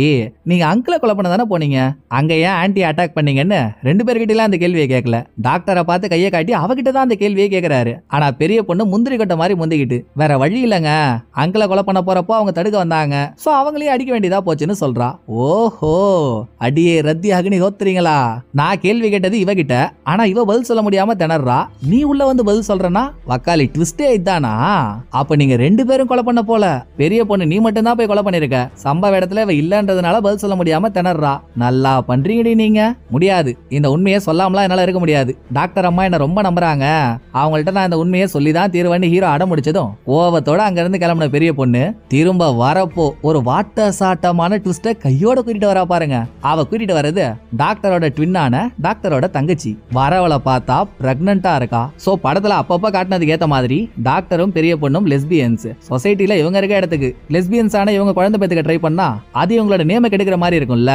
நீங்க அங்கிளை கொலை பண்ண தானே போனீங்க அங்கே ஏன் ஆன்டி அட்டாக் பண்ணீங்கன்னு ரெண்டு பேர்கிட்டலாம் அந்த கேள்வியை கேட்கல டாக்டரை பார்த்து கையை காட்டி அவகிட்ட தான் அந்த கேள்வியை கேட்குறாரு ஆனா பெரிய பொண்ணு முந்திரி கொட்டை மாதிரி முந்திக்கிட்டு வேற வழி இல்லைங்க அங்கிள கொலை பண்ண போறப்போ அவங்க தடுக்க வந்தாங்க சோ அவங்களையும் அடிக்க வேண்டியதா போச்சுன்னு சொல்றா ஓஹோ அடியே ரத்தி அக்னி ஓத்துறீங்களா நான் கேள்வி கேட்டது இவகிட்ட ஆனா இவ பதில் சொல்ல முடியாம திணறா நீ உள்ள வந்து பதில் சொல்றனா வக்காலி ட்விஸ்டே இதானா அப்ப நீங்க ரெண்டு பேரும் கொலை பண்ண போல பெரிய பொண்ணு நீ மட்டும்தான் போய் கொலை பண்ணிருக்க இருக்க சம்பவ இடத்துல இவ இல்லன்றதுனால பதில் சொல்ல முடியாம திணறா நல்லா பண்றீங்கடி நீங்க முடியாது இந்த உண்மையை சொல்லாமலாம் என்னால இருக்க முடியாது டாக்டர் அம்மா என்ன ரொம்ப நம்புறாங்க அவங்கள்ட்ட நான் இந்த உண்மையை சொல்லி தான் ஹீரோ அடம் முடிச்சதும் கோவத்தோட அங்க இருந்து கிளம்பின பெரிய பொண்ணு திரும்ப வரப்போ ஒரு வாட்ட சாட்டமான ட்விஸ்ட கையோட கூட்டிட்டு வரா பாருங்க அவ கூட்டிட்டு வர்றது டாக்டரோட ட்வின்னான டாக்டரோட தங்கச்சி வரவளை பார்த்தா பிரெக்னண்டா இருக்கா சோ படத்துல அப்பப்ப காட்டினதுக்கு ஏத்த மாதிரி டாக்டரும் பெரிய பொண்ணும் லெஸ்பியன்ஸ் சொசைட்டில இவங்க இருக்க இடத்துக்கு லெஸ்பியன்ஸ் ஆன இவங்க குழந்தை குழந்தை பேத்துக்க ட்ரை பண்ணா அது இவங்களோட நேமை கெடுக்கிற மாதிரி இருக்கும்ல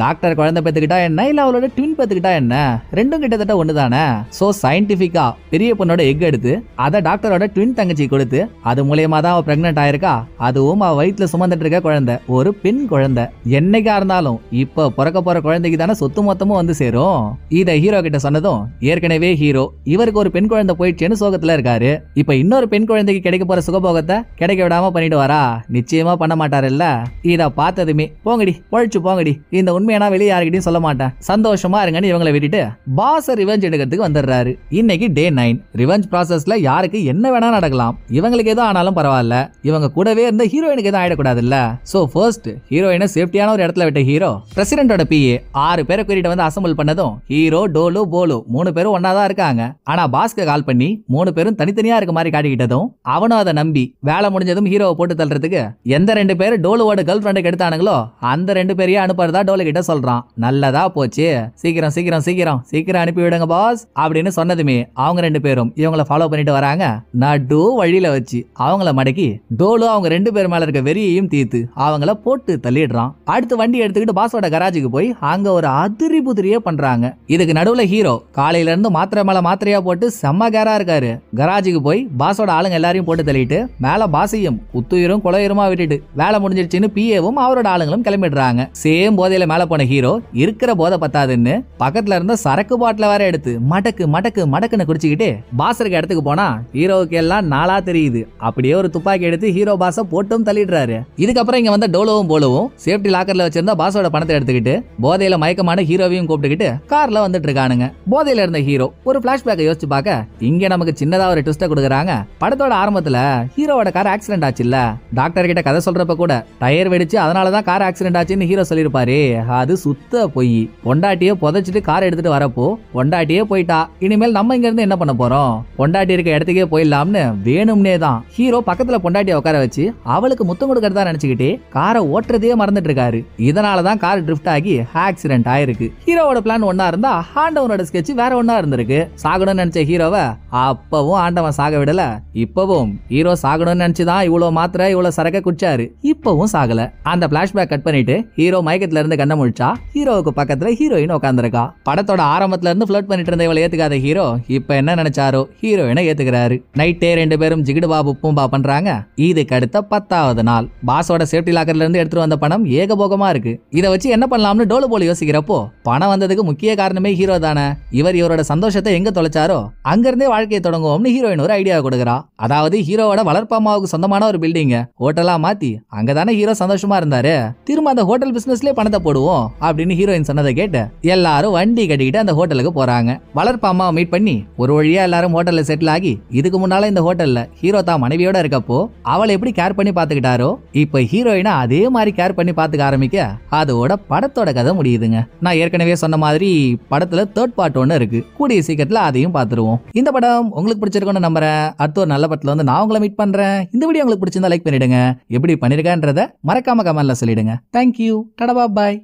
டாக்டர் குழந்தை பேத்துக்கிட்டா என்ன இல்ல அவளோட ட்வின் பேத்துக்கிட்டா என்ன ரெண்டும் கிட்டத்தட்ட ஒன்று தானே ஸோ சயின்டிஃபிக்கா பெரிய பொண்ணோட எக் எடுத்து அதை டாக்டரோட ட்வின் தங்கச்சி கொடுத்து அது மூலியமா தான் அவள் பிரெக்னென்ட் ஆயிருக்கா அதுவும் அவள் வயிற்றுல சுமந்துட்டு இருக்க குழந்தை ஒரு பெண் குழந்தை என்னைக்கா இருந்தாலும் இப்போ பிறக்க போற குழந்தைக்கு தானே சொத்து மொத்தமும் வந்து சேரும் இதை ஹீரோ கிட்ட சொன்னதும் ஏற்கனவே ஹீரோ இவருக்கு ஒரு பெண் குழந்தை போயிடுச்சுன்னு சோகத்துல இருக்காரு இப்போ இன்னொரு பெண் குழந்தைக்கு கிடைக்க போற சுகபோகத்தை கிடைக்க விடாம பண்ணிட்டு வரா நிச்சயமா பண்ண மாட்டாரு இருக்கான்ல இதை பார்த்ததுமே போங்கடி பொழைச்சு போங்கடி இந்த உண்மையை நான் வெளியே யாருக்கிட்டையும் சொல்ல மாட்டேன் சந்தோஷமா இருங்கன்னு இவங்களை விட்டுட்டு பாஸ் ரிவெஞ்ச் எடுக்கிறதுக்கு வந்துடுறாரு இன்னைக்கு டே நைன் ரிவெஞ்ச் ப்ராசஸ்ல யாருக்கு என்ன வேணா நடக்கலாம் இவங்களுக்கு எதுவும் ஆனாலும் பரவாயில்ல இவங்க கூடவே இருந்த ஹீரோயினுக்கு எதுவும் ஆயிடக்கூடாதுல்ல ஸோ ஃபர்ஸ்ட் ஹீரோயினை சேஃப்டியான ஒரு இடத்துல விட்ட ஹீரோ பிரசிடென்டோட பிஏ ஆறு பேரை கூட்டிட்டு வந்து அசம்பிள் பண்ணதும் ஹீரோ டோலு போலு மூணு பேரும் ஒன்னா தான் இருக்காங்க ஆனா பாஸ்க்கு கால் பண்ணி மூணு பேரும் தனித்தனியா இருக்க மாதிரி காட்டிக்கிட்டதும் அவனும் அதை நம்பி வேலை முடிஞ்சதும் ஹீரோவை போட்டு தள்ளுறதுக்கு எந்த ரெண்டு பேரும் டோலுவோட கேர்ள் ஃப்ரெண்டுக்கு எடுத்தானுங்களோ அந்த ரெண்டு பேரையும் அனுப்புறதா டோலு கிட்ட சொல்றான் நல்லதா போச்சு சீக்கிரம் சீக்கிரம் சீக்கிரம் சீக்கிரம் அனுப்பி விடுங்க பாஸ் அப்படின்னு சொன்னதுமே அவங்க ரெண்டு பேரும் இவங்களை ஃபாலோ பண்ணிட்டு வராங்க நடு வழியில வச்சு அவங்கள மடக்கி டோலு அவங்க ரெண்டு பேர் மேல இருக்க வெறியையும் தீர்த்து அவங்கள போட்டு தள்ளிடுறான் அடுத்து வண்டி எடுத்துக்கிட்டு பாஸோட கராஜுக்கு போய் அங்க ஒரு அதிரி புதிரியே பண்றாங்க இதுக்கு நடுவுல ஹீரோ காலையில இருந்து மாத்திரை மேல மாத்திரையா போட்டு செம்ம கேரா இருக்காரு கராஜுக்கு போய் பாஸோட ஆளுங்க எல்லாரையும் போட்டு தள்ளிட்டு மேல பாசையும் உத்துயிரும் குலையுருமா விட்டுட்டு வேலை முடிஞ்சு தொலைஞ்சிருச்சுன்னு பிஏவும் அவரோட ஆளுங்களும் கிளம்பிடுறாங்க சேம் போதையில மேல போன ஹீரோ இருக்கிற போதை பத்தாதுன்னு பக்கத்துல இருந்த சரக்கு பாட்டில வேற எடுத்து மடக்கு மடக்கு மடக்குன்னு குடிச்சுக்கிட்டு பாஸ் இருக்க இடத்துக்கு போனா ஹீரோவுக்கு எல்லாம் நாளா தெரியுது அப்படியே ஒரு துப்பாக்கி எடுத்து ஹீரோ பாச போட்டும் தள்ளிடுறாரு இதுக்கப்புறம் இங்க வந்த டோலோவும் போலவும் சேஃப்டி லாக்கர்ல வச்சிருந்த பாஸோட பணத்தை எடுத்துக்கிட்டு போதையில மயக்கமான ஹீரோவையும் கூப்பிட்டுக்கிட்டு கார்ல வந்துட்டு இருக்கானுங்க போதையில இருந்த ஹீரோ ஒரு பிளாஷ்பேக்கை யோசிச்சு பார்க்க இங்க நமக்கு சின்னதா ஒரு ட்விஸ்ட கொடுக்குறாங்க படத்தோட ஆரம்பத்துல ஹீரோவோட கார் ஆக்சிடென்ட் இல்ல டாக்டர் கிட்ட கதை சொல்றப்ப கூட டயர் வெடிச்சு அதனால தான் கார் ஆக்சிடென்ட் ஆச்சுன்னு ஹீரோ சொல்லியிருப்பாரு அது சுத்த பொய் பொண்டாட்டியே புதைச்சிட்டு கார் எடுத்துட்டு வரப்போ பொண்டாட்டியே போயிட்டா இனிமேல் நம்ம இங்க இருந்து என்ன பண்ண போறோம் பொண்டாட்டி இருக்க இடத்துக்கே போயிடலாம்னு வேணும்னே தான் ஹீரோ பக்கத்துல பொண்டாட்டியை உட்கார வச்சு அவளுக்கு முத்தம் கொடுக்கறதா நினைச்சுக்கிட்டு காரை ஓட்டுறதே மறந்துட்டு இருக்காரு இதனால தான் கார் ட்ரிஃப்ட் ஆகி ஆக்சிடென்ட் ஆயிருக்கு ஹீரோவோட பிளான் ஒன்னா இருந்தா ஆண்டவனோட ஸ்கெட்ச் வேற ஒன்னா இருந்திருக்கு சாகணும்னு நினைச்ச ஹீரோவை அப்பவும் ஆண்டவன் சாக விடல இப்பவும் ஹீரோ சாகணும்னு நினைச்சுதான் இவ்வளவு மாத்திரை இவ்வளவு சரக்க குடிச்சாரு இப்பவும் எதுவும் சாகல அந்த பிளாஷ்பேக் கட் பண்ணிட்டு ஹீரோ மயக்கத்துல இருந்து கண்ண முழிச்சா ஹீரோவுக்கு பக்கத்துல ஹீரோயின் உட்காந்துருக்கா படத்தோட ஆரம்பத்துல இருந்து ஃபிளோட் பண்ணிட்டு இருந்த இவளை ஏத்துக்காத ஹீரோ இப்ப என்ன நினைச்சாரோ ஹீரோயினை ஏத்துக்கிறாரு நைட்டே ரெண்டு பேரும் ஜிகிடு பாபு பூம்பா பண்றாங்க இதுக்கு அடுத்த பத்தாவது நாள் பாஸோட சேஃப்டி லாக்கர்ல இருந்து எடுத்துட்டு வந்த பணம் ஏகபோகமா இருக்கு இதை வச்சு என்ன பண்ணலாம்னு டோலு போல யோசிக்கிறப்போ பணம் வந்ததுக்கு முக்கிய காரணமே ஹீரோ தானே இவர் இவரோட சந்தோஷத்தை எங்க தொலைச்சாரோ அங்கிருந்தே வாழ்க்கையை தொடங்குவோம்னு ஹீரோயின் ஒரு ஐடியா கொடுக்குறா அதாவது ஹீரோவோட வளர்ப்பாமாவுக்கு சொந்தமான ஒரு பில்டிங் ஹோட்டலா மாத்தி அங்கதானே சொன்ன ஹீரோ சந்தோஷமா இருந்தாரு திரும்ப அந்த ஹோட்டல் பிசினஸ்லயே பணத்தை போடுவோம் அப்படின்னு ஹீரோயின் சொன்னதை கேட்டு எல்லாரும் வண்டி கட்டிக்கிட்டு அந்த ஹோட்டலுக்கு போறாங்க வளர்ப்பு அம்மாவை மீட் பண்ணி ஒரு வழியா எல்லாரும் ஹோட்டல்ல செட்டில் ஆகி இதுக்கு முன்னால இந்த ஹோட்டல்ல ஹீரோ தான் மனைவியோட இருக்கப்போ அவளை எப்படி கேர் பண்ணி பாத்துக்கிட்டாரோ இப்ப ஹீரோயினா அதே மாதிரி கேர் பண்ணி பாத்துக்க ஆரம்பிக்க அதோட படத்தோட கதை முடியுதுங்க நான் ஏற்கனவே சொன்ன மாதிரி படத்துல தேர்ட் பார்ட் ஒன்னு இருக்கு கூடிய சீக்கிரத்துல அதையும் பாத்துருவோம் இந்த படம் உங்களுக்கு பிடிச்சிருக்கோன்னு நம்புறேன் அடுத்த ஒரு நல்ல படத்துல வந்து நான் உங்களை மீட் பண்றேன் இந்த வீடியோ உங்களுக்கு பிடிச்சிருந்தா லைக் பண்ணிடுங்க எப்படி பண்ணிருக்கன்றத மறக்காம கமெண்ட்ல சொல்லிடுங்க தேங்க்யூ டடபா பாய்